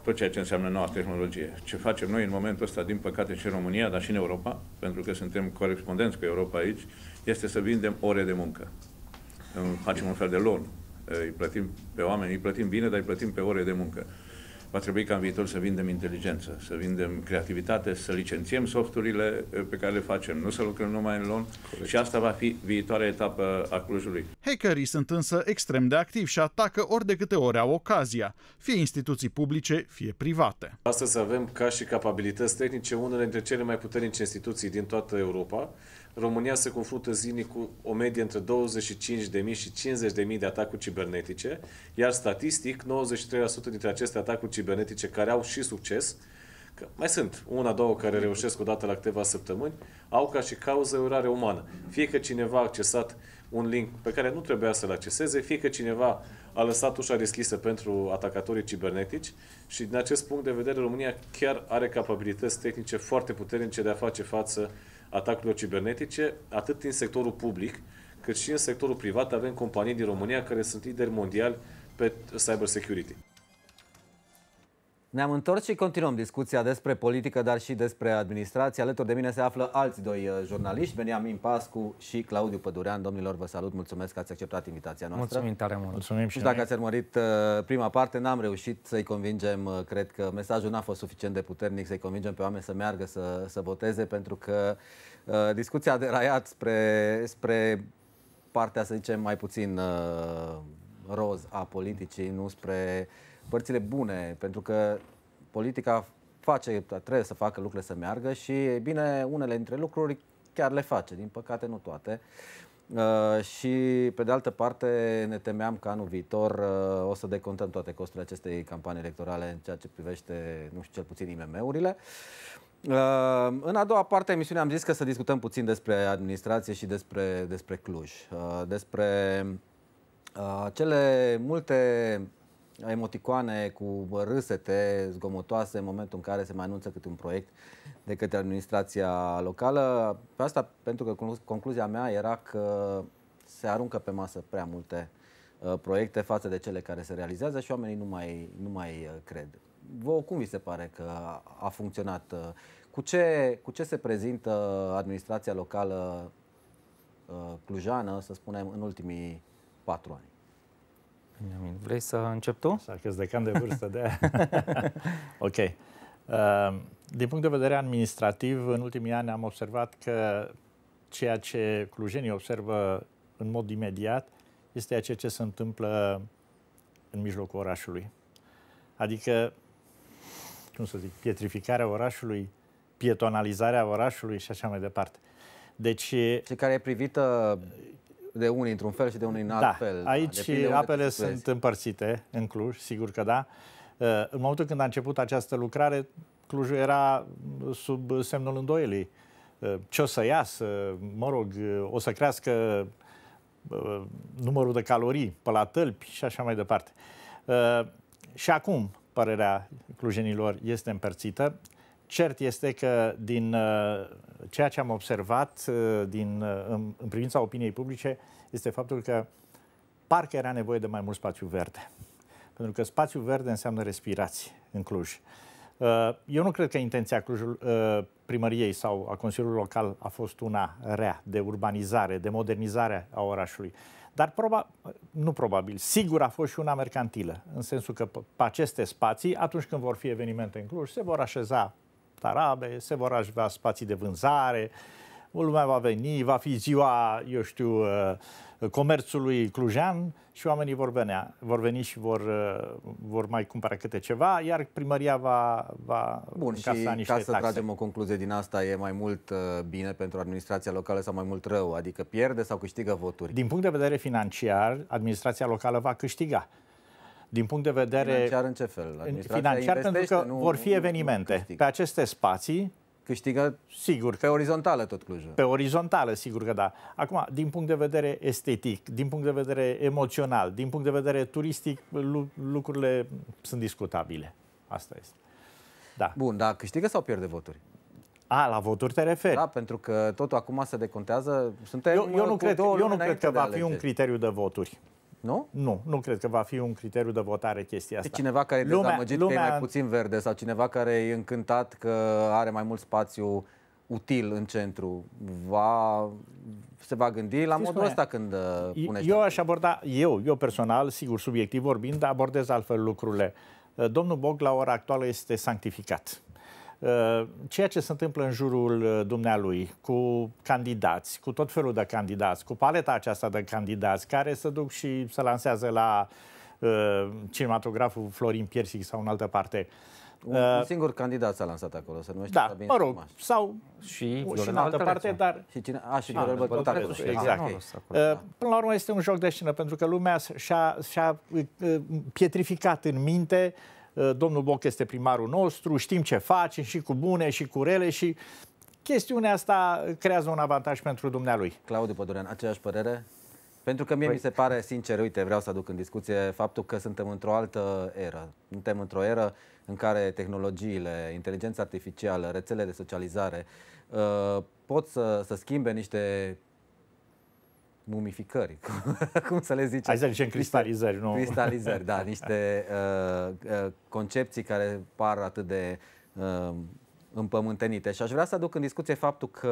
tot ceea ce înseamnă noua tehnologie. Ce facem noi în momentul ăsta, din păcate și în România, dar și în Europa, pentru că suntem corespondenți cu Europa aici, este să vindem ore de muncă. Facem un fel de loan. Îi plătim pe oameni, îi plătim bine, dar îi plătim pe ore de muncă va trebui ca în viitor să vindem inteligență, să vindem creativitate, să licențiem softurile eh, pe care le facem, nu să lucrăm numai în lon și asta va fi viitoarea etapă a Clujului. Hackerii sunt însă extrem de activi și atacă ori de câte ori au ocazia, fie instituții publice, fie private. Astăzi avem ca și capabilități tehnice unele dintre cele mai puternice instituții din toată Europa, România se confruntă zilnic cu o medie între 25.000 și 50.000 de atacuri cibernetice, iar statistic 93% dintre aceste atacuri cibernetice care au și succes, că mai sunt una, două care reușesc o dată la câteva săptămâni, au ca și cauză urare umană. Fie că cineva a accesat un link pe care nu trebuia să-l acceseze, fie că cineva a lăsat ușa deschisă pentru atacatorii cibernetici și din acest punct de vedere România chiar are capabilități tehnice foarte puternice de a face față atacurilor cibernetice, atât în sectorul public, cât și în sectorul privat avem companii din România care sunt lideri mondiali pe cyber security. Ne-am întors și continuăm discuția despre politică, dar și despre administrație. Alături de mine se află alți doi uh, jurnaliști, Beniamin Pascu și Claudiu Pădurean. Domnilor, vă salut, mulțumesc că ați acceptat invitația noastră. Mulțumim tare mult. Mulțumim și, și dacă noi. ați urmărit uh, prima parte, n-am reușit să-i convingem, uh, cred că mesajul n-a fost suficient de puternic să-i convingem pe oameni să meargă să, să voteze, pentru că uh, discuția a deraiat spre, spre partea, să zicem, mai puțin uh, roz a politicii, nu spre uh, părțile bune, pentru că politica face, trebuie să facă lucrurile să meargă și, e bine, unele dintre lucruri chiar le face, din păcate nu toate. Uh, și, pe de altă parte, ne temeam că anul viitor uh, o să decontăm toate costurile acestei campanii electorale în ceea ce privește, nu știu, cel puțin IMM-urile. Uh, în a doua parte a emisiunii am zis că să discutăm puțin despre administrație și despre, despre Cluj, uh, despre uh, cele multe emoticoane cu râsete zgomotoase în momentul în care se mai anunță câte un proiect de către administrația locală. Pe asta pentru că concluzia mea era că se aruncă pe masă prea multe uh, proiecte față de cele care se realizează și oamenii nu mai, nu mai uh, cred. Vă, cum vi se pare că a funcționat? Uh, cu ce, cu ce se prezintă administrația locală clujană, să spunem, în ultimii patru ani? vrei să încep tu? Așa că decan de vârstă de aia. ok. Um, din punct de vedere administrativ, în ultimii ani am observat că ceea ce clujenii observă în mod imediat este ceea ce se întâmplă în mijlocul orașului. Adică, cum să zic, pietrificarea orașului, pietonalizarea orașului și așa mai departe. Deci... Și care e privită de unii într-un fel și de unii în alt da, fel. Aici apele sunt împărțite în Cluj, sigur că da. Uh, în momentul când a început această lucrare, Clujul era sub semnul îndoielii. Uh, ce o să iasă, mă rog, o să crească uh, numărul de calorii pe la tălpi și așa mai departe. Și acum, părerea clujenilor este împărțită. Cert este că din uh, ceea ce am observat uh, din, uh, în, în privința opiniei publice este faptul că parcă era nevoie de mai mult spațiu verde. Pentru că spațiu verde înseamnă respirație în Cluj. Eu nu cred că intenția Clujul, primăriei sau a Consiliului Local a fost una rea de urbanizare, de modernizare a orașului. Dar proba, nu probabil, sigur a fost și una mercantilă, în sensul că pe aceste spații, atunci când vor fi evenimente în Cluj, se vor așeza arabe, se vor ajunge spații de vânzare, lumea va veni, va fi ziua, eu știu, uh, comerțului clujean și oamenii vor, venea, vor veni și vor, uh, vor mai cumpăra câte ceva, iar primăria va, va Bun, și niște ca să taxe. tragem o concluzie din asta, e mai mult uh, bine pentru administrația locală sau mai mult rău? Adică pierde sau câștigă voturi? Din punct de vedere financiar, administrația locală va câștiga. Din punct de vedere financiar, în ce fel? financiar pentru că nu, vor fi evenimente. Pe aceste spații câștigă sigur, pe orizontală tot Clujul. Pe orizontală, sigur că da. Acum, din punct de vedere estetic, din punct de vedere emoțional, din punct de vedere turistic, lu lucrurile sunt discutabile. Asta este. Da. Bun, dar câștigă sau pierde voturi? A, la voturi te referi. Da, pentru că totul acum se decontează. Suntem eu, eu nu cred, eu nu cred că va fi un criteriu de voturi. Nu? Nu, nu cred că va fi un criteriu de votare chestia asta. E cineva care e dezamăgit lumea... că e mai puțin verde sau cineva care e încântat că are mai mult spațiu util în centru, va, se va gândi la Știți modul ăsta când pune uh, Eu aș aborda, eu, eu personal, sigur, subiectiv vorbind, abordez altfel lucrurile. Uh, domnul Bog la ora actuală este sanctificat. Uh, ceea ce se întâmplă în jurul uh, dumnealui, cu candidați, cu tot felul de candidați, cu paleta aceasta de candidați care se duc și se lansează la uh, cinematograful Florin Piersic sau în altă parte. Un, uh, un singur candidat s-a lansat acolo, să nu numește da, mă rog, sau și, și în altă parte, dar... Și cine, a, și Dorel ah, da, Bătărescu. Da. Exact. A, exact. uh, până la urmă este un joc de scenă, pentru că lumea și-a, și-a pietrificat în minte uh, Eh, domnul Boc este primarul nostru, știm ce face și cu bune și cu rele și chestiunea asta creează un avantaj pentru dumnealui. Claudiu Pădurean, aceeași părere? Pentru că mie păi... mi se pare, sincer, uite, vreau să aduc în discuție faptul că suntem într-o altă eră. Suntem într-o eră în care tehnologiile, inteligența artificială, rețele de socializare uh, pot să, să schimbe niște mumificări, cum să le zicem? Hai să zicem cristalizări, nu? Cristalizări, da, niște uh, uh, concepții care par atât de uh, împământenite. Și aș vrea să aduc în discuție faptul că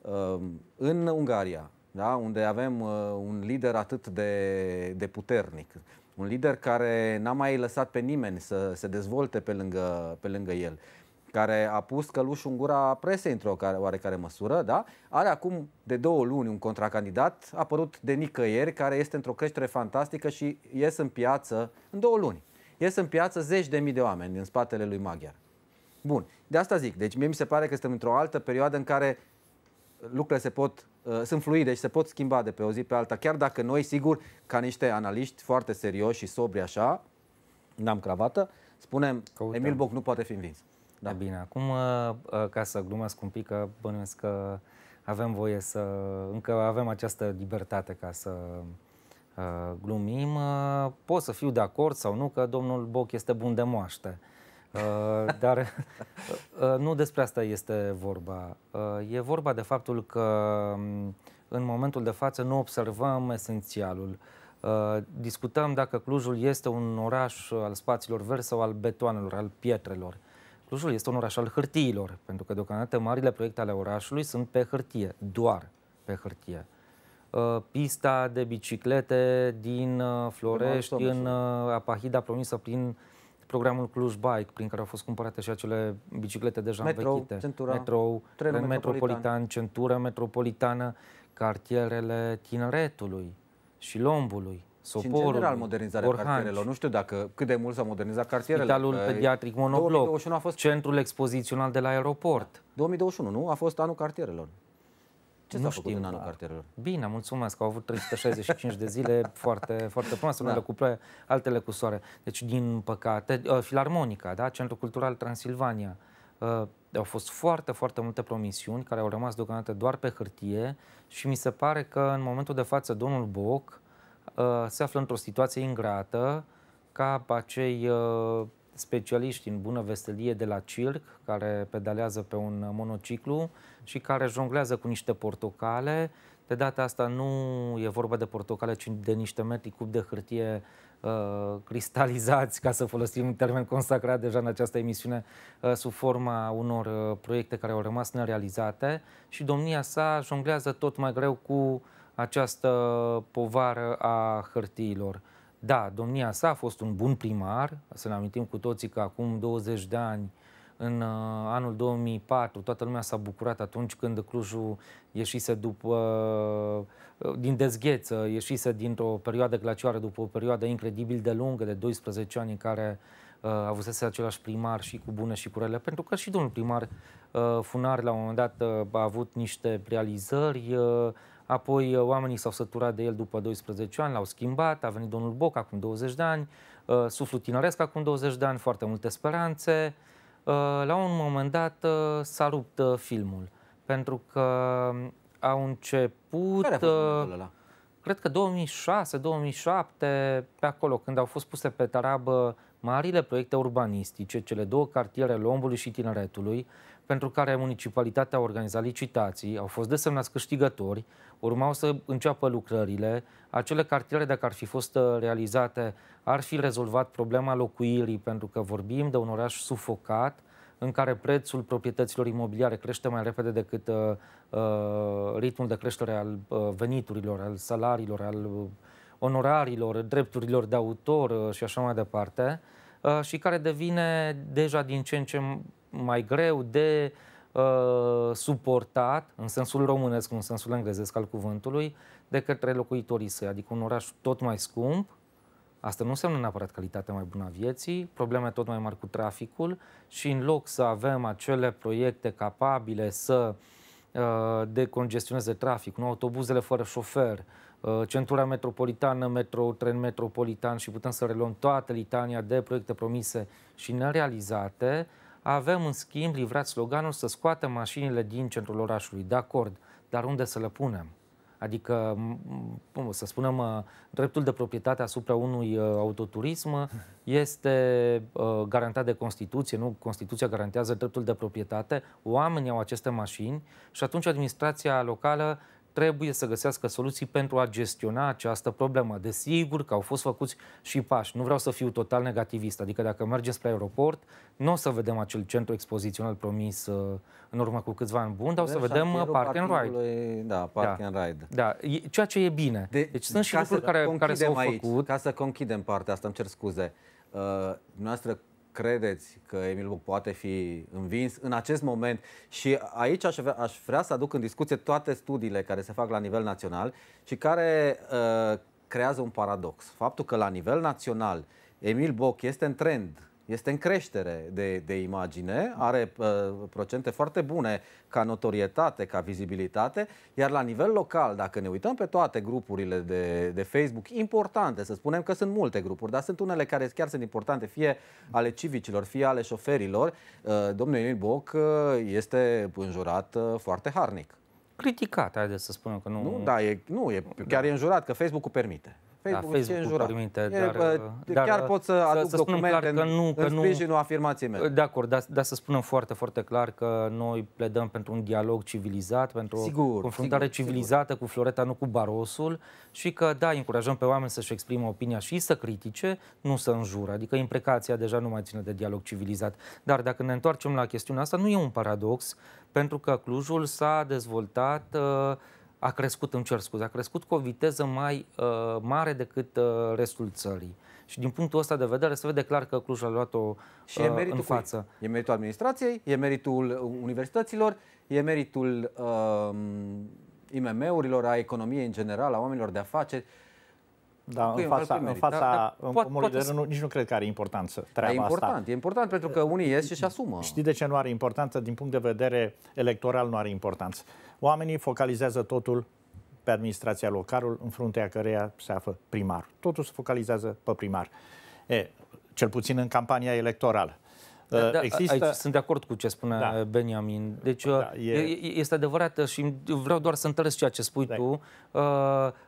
uh, în Ungaria, da, unde avem uh, un lider atât de, de puternic, un lider care n-a mai lăsat pe nimeni să se dezvolte pe lângă, pe lângă el, uh, care a pus călușul în gura presei într-o oarecare măsură, da? are acum de două luni un contracandidat apărut de nicăieri, care este într-o creștere fantastică și ies în piață în două luni. Ies în piață zeci de mii de oameni în spatele lui Maghiar. Bun, de asta zic. Deci mie mi se pare că suntem într-o altă perioadă în care uh, lucrurile se pot, uh, sunt fluide și se pot schimba de pe o zi pe alta, chiar dacă noi, sigur, ca niște analiști foarte serioși și sobri așa, n-am cravată, spunem, Căutăm. Emil Boc nu poate fi învins. Da. Bine, acum, ă, ă, ca să glumesc un pic, că bănuiesc că avem voie să... încă avem această libertate ca să ă, glumim. Pot să fiu de acord sau nu că domnul Boc este bun de moaște. Dar nu despre asta este vorba. E vorba de faptul că în momentul de față nu observăm esențialul. Discutăm dacă Clujul este un oraș al spațiilor verzi sau al betoanelor, al pietrelor. Clujul este un oraș al hârtiilor, pentru că deocamdată marile proiecte ale orașului sunt pe hârtie, doar pe hârtie. Uh, pista de biciclete din uh, Florești, în uh, Apahida promisă prin programul Cluj Bike, prin care au fost cumpărate și acele biciclete deja metrou, învechite. Centura, metro, metropolitan, metropolitan, centură metropolitană, cartierele Tineretului și Lombului. Sopor, și în general modernizarea Orhanci. cartierelor. Nu știu dacă cât de mult s-a modernizat cartierele. Spitalul păi, pediatric monobloc, 2021 a fost... centrul expozițional de la aeroport. 2021, nu? A fost anul cartierelor. Ce nu s-a făcut în anul da. cartierelor? Bine, mulțumesc că au avut 365 de zile foarte, foarte frumoase, da. cu ploaie, altele cu soare. Deci, din păcate, uh, Filarmonica, da? Centrul Cultural Transilvania. Uh, au fost foarte, foarte multe promisiuni care au rămas deocamdată doar pe hârtie și mi se pare că în momentul de față domnul Boc Uh, se află într-o situație ingrată ca acei uh, specialiști în bună veselie de la circ, care pedalează pe un monociclu și care jonglează cu niște portocale. De data asta nu e vorba de portocale, ci de niște metri cub de hârtie uh, cristalizați, ca să folosim un termen consacrat deja în această emisiune, uh, sub forma unor uh, proiecte care au rămas nerealizate și domnia sa jonglează tot mai greu cu uh, această povară a hârtiilor. Da, domnia sa a fost un bun primar, să ne amintim cu toții că acum 20 de ani, în uh, anul 2004, toată lumea s-a bucurat atunci când Clujul ieșise după, uh, din dezgheță, ieșise dintr-o perioadă glacioară după o perioadă incredibil de lungă, de 12 ani în care uh, avusese același primar și cu bune și cu rele, pentru că și domnul primar uh, Funar la un moment dat uh, a avut niște realizări, uh, apoi uh, oamenii s-au săturat de el după 12 ani, l-au schimbat, a venit domnul Boc acum 20 de ani, uh, suflu tineresc acum 20 de ani, foarte multe speranțe. Uh, la un moment dat s-a rupt filmul, pentru că um, au început... Care a fost ăla? Cred că 2006-2007, pe acolo, când au fost puse pe tarabă marile proiecte urbanistice, cele două cartiere Lombului și Tineretului, pentru care municipalitatea a organizat licitații, au fost desemnați câștigători, urmau să înceapă lucrările, acele cartiere, dacă ar fi fost uh, realizate, ar fi rezolvat problema locuirii, pentru că vorbim de un oraș sufocat, în care prețul proprietăților imobiliare crește mai repede decât uh, uh, ritmul de creștere al uh, veniturilor, al salariilor, al uh, onorarilor, drepturilor de autor uh, și așa mai departe, uh, și care devine deja din ce în ce mai greu de uh, suportat, în sensul românesc, în sensul englezesc al cuvântului, de către locuitorii săi, adică un oraș tot mai scump, Asta nu înseamnă neapărat calitatea mai bună a vieții, probleme tot mai mari cu traficul și în loc să avem acele proiecte capabile să uh, decongestioneze traficul, nu? autobuzele fără șofer, uh, centura metropolitană, metro, tren metropolitan și putem să reluăm toată litania de proiecte promise și nerealizate, avem, în schimb, livrat sloganul să scoatem mașinile din centrul orașului. De acord, dar unde să le punem? Adică, să spunem, dreptul de proprietate asupra unui uh, autoturism este uh, garantat de Constituție, nu? Constituția garantează dreptul de proprietate, oamenii au aceste mașini și atunci administrația locală trebuie să găsească soluții pentru a gestiona această problemă. Desigur că au fost făcuți și pași. Nu vreau să fiu total negativist, adică dacă mergem spre aeroport, nu o să vedem acel centru expozițional promis uh, în urmă cu câțiva ani buni, dar o să vedem uh, park and ride. Da, park da. and ride. Da, ceea ce e bine. De, deci sunt și lucruri care, care s-au făcut. Ca să conchidem partea asta, îmi cer scuze. Uh, noastră credeți că Emil Buc poate fi învins în acest moment și aici aș vrea, aș vrea să aduc în discuție toate studiile care se fac la nivel național și care uh, creează un paradox. Faptul că la nivel național Emil Boc este în trend este în creștere de, de imagine, are uh, procente foarte bune ca notorietate, ca vizibilitate, iar la nivel local, dacă ne uităm pe toate grupurile de, de Facebook, importante, să spunem că sunt multe grupuri, dar sunt unele care chiar sunt importante, fie ale civicilor, fie ale șoferilor, uh, domnul Emil Boc uh, este înjurat uh, foarte harnic criticat, haideți să spunem că nu... Nu, da, e, nu, e, da. chiar da. e înjurat că Facebook-ul permite. Păi, Facebook, da, Facebook înjura. Permite, dar, e, dar, uh, chiar uh, pot să, să aduc să documente clar că nu, că în nu, sprijinul afirmației mele. De acord, dar, dar să spunem foarte, foarte clar că noi pledăm pentru un dialog civilizat, pentru sigur, o confruntare sigur, civilizată sigur. cu Floreta, nu cu Barosul și că, da, încurajăm pe oameni să-și exprimă opinia și să critique, nu să înjură. Adică imprecația deja nu mai ține de dialog civilizat. Dar dacă ne întoarcem la chestiunea asta, nu e un paradox, pentru că Clujul s-a dezvoltat... Uh, a crescut, îmi cer scuze, a crescut cu o viteză mai uh, mare decât uh, restul țării. Și din punctul ăsta de vedere se vede clar că Cluj a luat-o uh, și e meritul în față. Cui? E meritul administrației, e meritul uh, universităților, e meritul uh, IMM-urilor, a economiei în general, a oamenilor de afaceri. Da, în fața, în fața dar, în poate, omului poate de nu, nici nu cred că are importanță treaba e important, asta. E important pentru că unii ies și și asumă. Știi de ce nu are importanță? Din punct de vedere electoral nu are importanță. Oamenii focalizează totul pe administrația locală, în fruntea căreia se află primarul. Totul se focalizează pe primar. E, cel puțin în campania electorală. Da, da, Există... aici sunt de acord cu ce spune da. Benjamin. Deci da, e... este adevărat și vreau doar să întăresc ceea ce spui da. tu. Uh,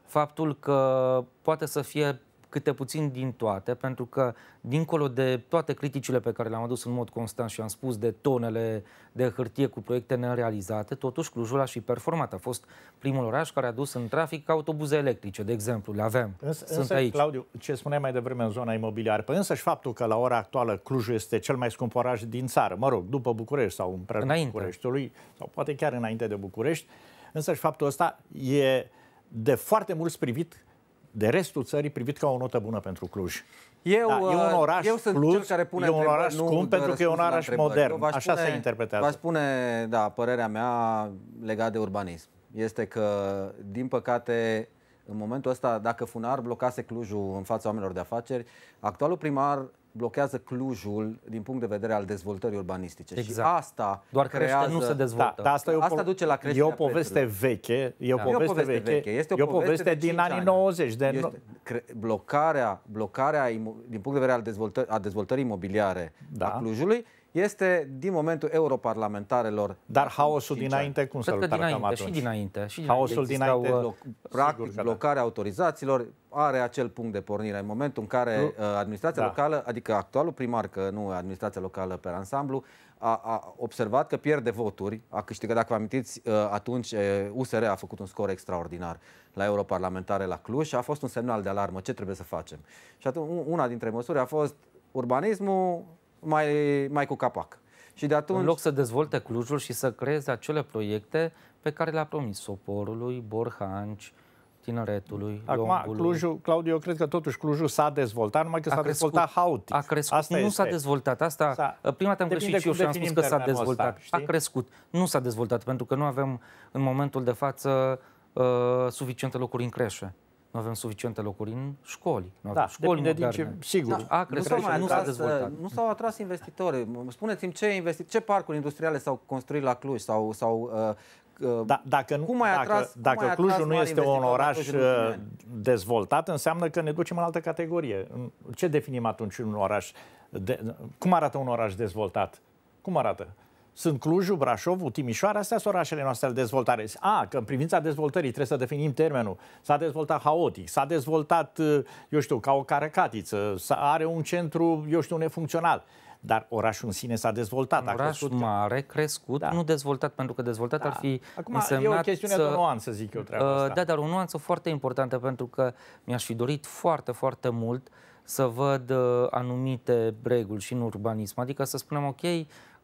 faptul că poate să fie câte puțin din toate, pentru că, dincolo de toate criticile pe care le-am adus în mod constant și am spus de tonele de hârtie cu proiecte nerealizate, totuși Clujul a și performat. A fost primul oraș care a dus în trafic autobuze electrice, de exemplu, le avem. Însă, Sunt însă aici. Claudiu, ce spuneai mai devreme în zona imobiliară, pe și faptul că la ora actuală Clujul este cel mai scump oraș din țară, mă rog, după București sau în înainte. Bucureștiului, sau poate chiar înainte de București, Însă și faptul ăsta e de foarte mult privit de restul țării privit ca o notă bună pentru Cluj. Eu, da, e un uh, oraș eu sunt plus, cel care pune e un oraș scump pentru că e un oraș modern. Spune, Așa se interpretează. Vă spune, da, părerea mea legată de urbanism. Este că, din păcate, în momentul ăsta, dacă Funar blocase Clujul în fața oamenilor de afaceri, actualul primar blochează Clujul din punct de vedere al dezvoltării urbanistice. Exact. Și asta Doar că creează... nu se dezvoltă. Da, da, asta, e o asta duce la creșterea E o poveste prețului. veche, e o da. poveste, poveste veche, veche. Este o e o poveste, poveste din anii 90. De... Este cre... blocarea, blocarea din punct de vedere al dezvoltă... a dezvoltării imobiliare da. a Clujului este din momentul europarlamentarelor. Dar haosul dinainte cum să-l tratăm dinainte, atunci? Și dinainte. Și haosul dinainte. Loc, uh, practic, da. blocarea da. autorizațiilor are acel punct de pornire. În momentul în care uh, administrația da. locală, adică actualul primar, că nu administrația locală pe ansamblu, a, a observat că pierde voturi, a câștigat, dacă vă amintiți, uh, atunci USR uh, a făcut un scor extraordinar la europarlamentare la Cluj și a fost un semnal de alarmă, ce trebuie să facem. Și atunci una dintre măsuri a fost urbanismul mai, mai cu capac. Și de atunci... În loc să dezvolte Clujul și să creeze acele proiecte pe care le-a promis Soporului, Borhanci, Tineretului, Acum, Clujul, Claudiu, eu cred că totuși Clujul s-a dezvoltat, numai că s-a dezvoltat haotic. A crescut, asta nu s-a dezvoltat. Asta, s-a, prima dată am greșit și eu și am spus că s-a dezvoltat. Ăsta, a crescut, nu s-a dezvoltat, pentru că nu avem în momentul de față uh, suficiente locuri în creșe nu avem suficiente locuri în școli. Nu da, școli de ce, sigur. Da, a nu, s-au mai atras, nu s-au atras investitori. Spuneți-mi ce, investi- ce parcuri industriale s-au construit la Cluj sau, sau uh, uh da, dacă nu, cum ai atras, dacă cum ai Clujul nu este un oraș uh, dezvoltat, înseamnă că ne ducem în altă categorie. Ce definim atunci un oraș? De, cum arată un oraș dezvoltat? Cum arată? Sunt Clujul, Brașovul, Timișoara, astea sunt orașele noastre de dezvoltare. A, că în privința dezvoltării trebuie să definim termenul. S-a dezvoltat haotic, s-a dezvoltat, eh, eu știu, ca o caracatiță, are un centru, eu știu, nefuncțional dar orașul în sine s-a dezvoltat. Un oraș crescut, mare, crescut, da. nu dezvoltat, pentru că dezvoltat da. ar fi Acum, însemnat e o chestiune să... de nuanță, zic eu treaba eh, asta. Da, dar o nuanță foarte importantă, pentru că mi-aș fi dorit foarte, foarte mult să văd eh, anumite reguli și în urbanism. Adică să spunem, ok,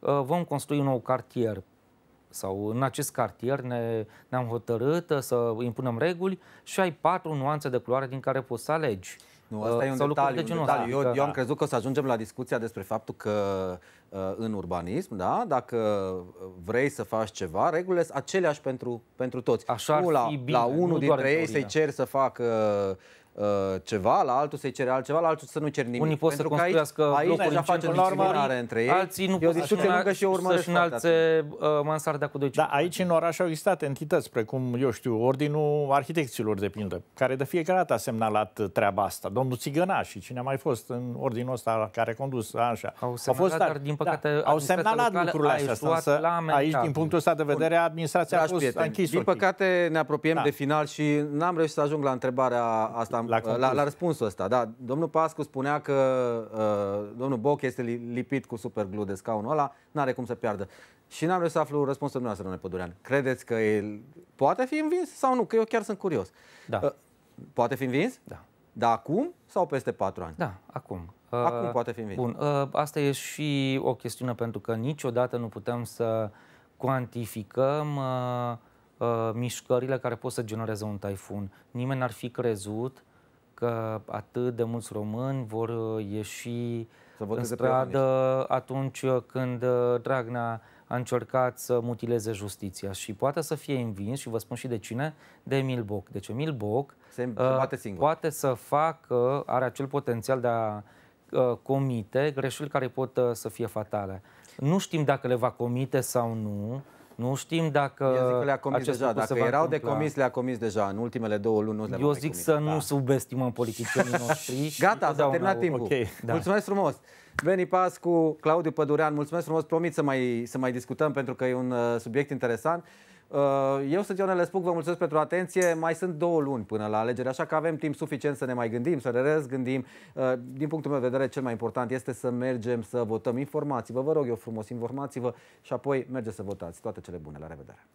Ă, vom construi un nou cartier sau în acest cartier ne, ne-am hotărât ă, să impunem reguli și ai patru nuanțe de culoare din care poți să alegi. Nu, ă, asta uh, e un detaliu. De un detaliu. Eu, adică, eu am crezut că o să ajungem la discuția despre faptul că uh, în urbanism, da, dacă vrei să faci ceva, regulile sunt aceleași pentru, pentru toți. Așa nu la, bine, la unul dintre ei să-i cer să facă Uh, ceva, la altul să-i cere altceva, la altul să nu cer nimic. Unii pot să construiască aici, blocuri aici face discriminare între ei. Alții nu pot să-și înalțe uh, mansarda cu doi Da, aici în oraș au existat entități, precum, eu știu, Ordinul Arhitecților, de pildă, care de fiecare dată a semnalat treaba asta. Domnul Țigăna și cine a mai fost în ordinul ăsta care a condus, așa. Au semnalat, fost, dar, din da, păcate, da, au semnalat lucrurile astea. aici, din punctul ăsta de vedere, administrația a fost închisă. Din păcate, ne apropiem da. de final și n-am reușit să ajung la întrebarea asta la, la, la răspunsul ăsta. Da, domnul Pascu spunea că uh, domnul Boc este lipit cu superglu de scaunul ăla, nu are cum să piardă. Și n-am vrut să aflu răspunsul dumneavoastră, domnule Pădurean. Credeți că el poate fi învins sau nu? Că eu chiar sunt curios. Da. Uh, poate fi învins? Da. Dar acum sau peste patru ani? Da, acum. Uh, acum poate fi învins. Bun, uh, asta e și o chestiune pentru că niciodată nu putem să cuantificăm uh, uh mișcările care pot să genereze un taifun. Nimeni n-ar fi crezut că atât de mulți români vor uh, ieși să în stradă atunci uh, când uh, Dragnea a încercat să mutileze justiția și poate să fie invins și vă spun și de cine, de Emil Boc. Deci Emil Boc se, uh, bate singur. poate să facă, are acel potențial de a uh, comite greșeli care pot uh, să fie fatale. Nu știm dacă le va comite sau nu, nu știm dacă. Eu zic că le-a comis deja. Dacă erau întâmpla. de comis, le-a comis deja. În ultimele două luni nu le Eu zic comis. să da. nu subestimăm politicienii noștri. Gata, s-a terminat timpul. Okay. Da. Mulțumesc frumos! Veni pas cu Claudiu Pădurean, mulțumesc frumos, promit să mai, să mai discutăm pentru că e un uh, subiect interesant. Uh, eu, Sătionele, le spun vă mulțumesc pentru atenție. Mai sunt două luni până la alegeri, așa că avem timp suficient să ne mai gândim, să ne răzgândim. Uh, din punctul meu de vedere, cel mai important este să mergem să votăm. Informați-vă, vă rog eu frumos, informați-vă și apoi mergeți să votați. Toate cele bune, la revedere!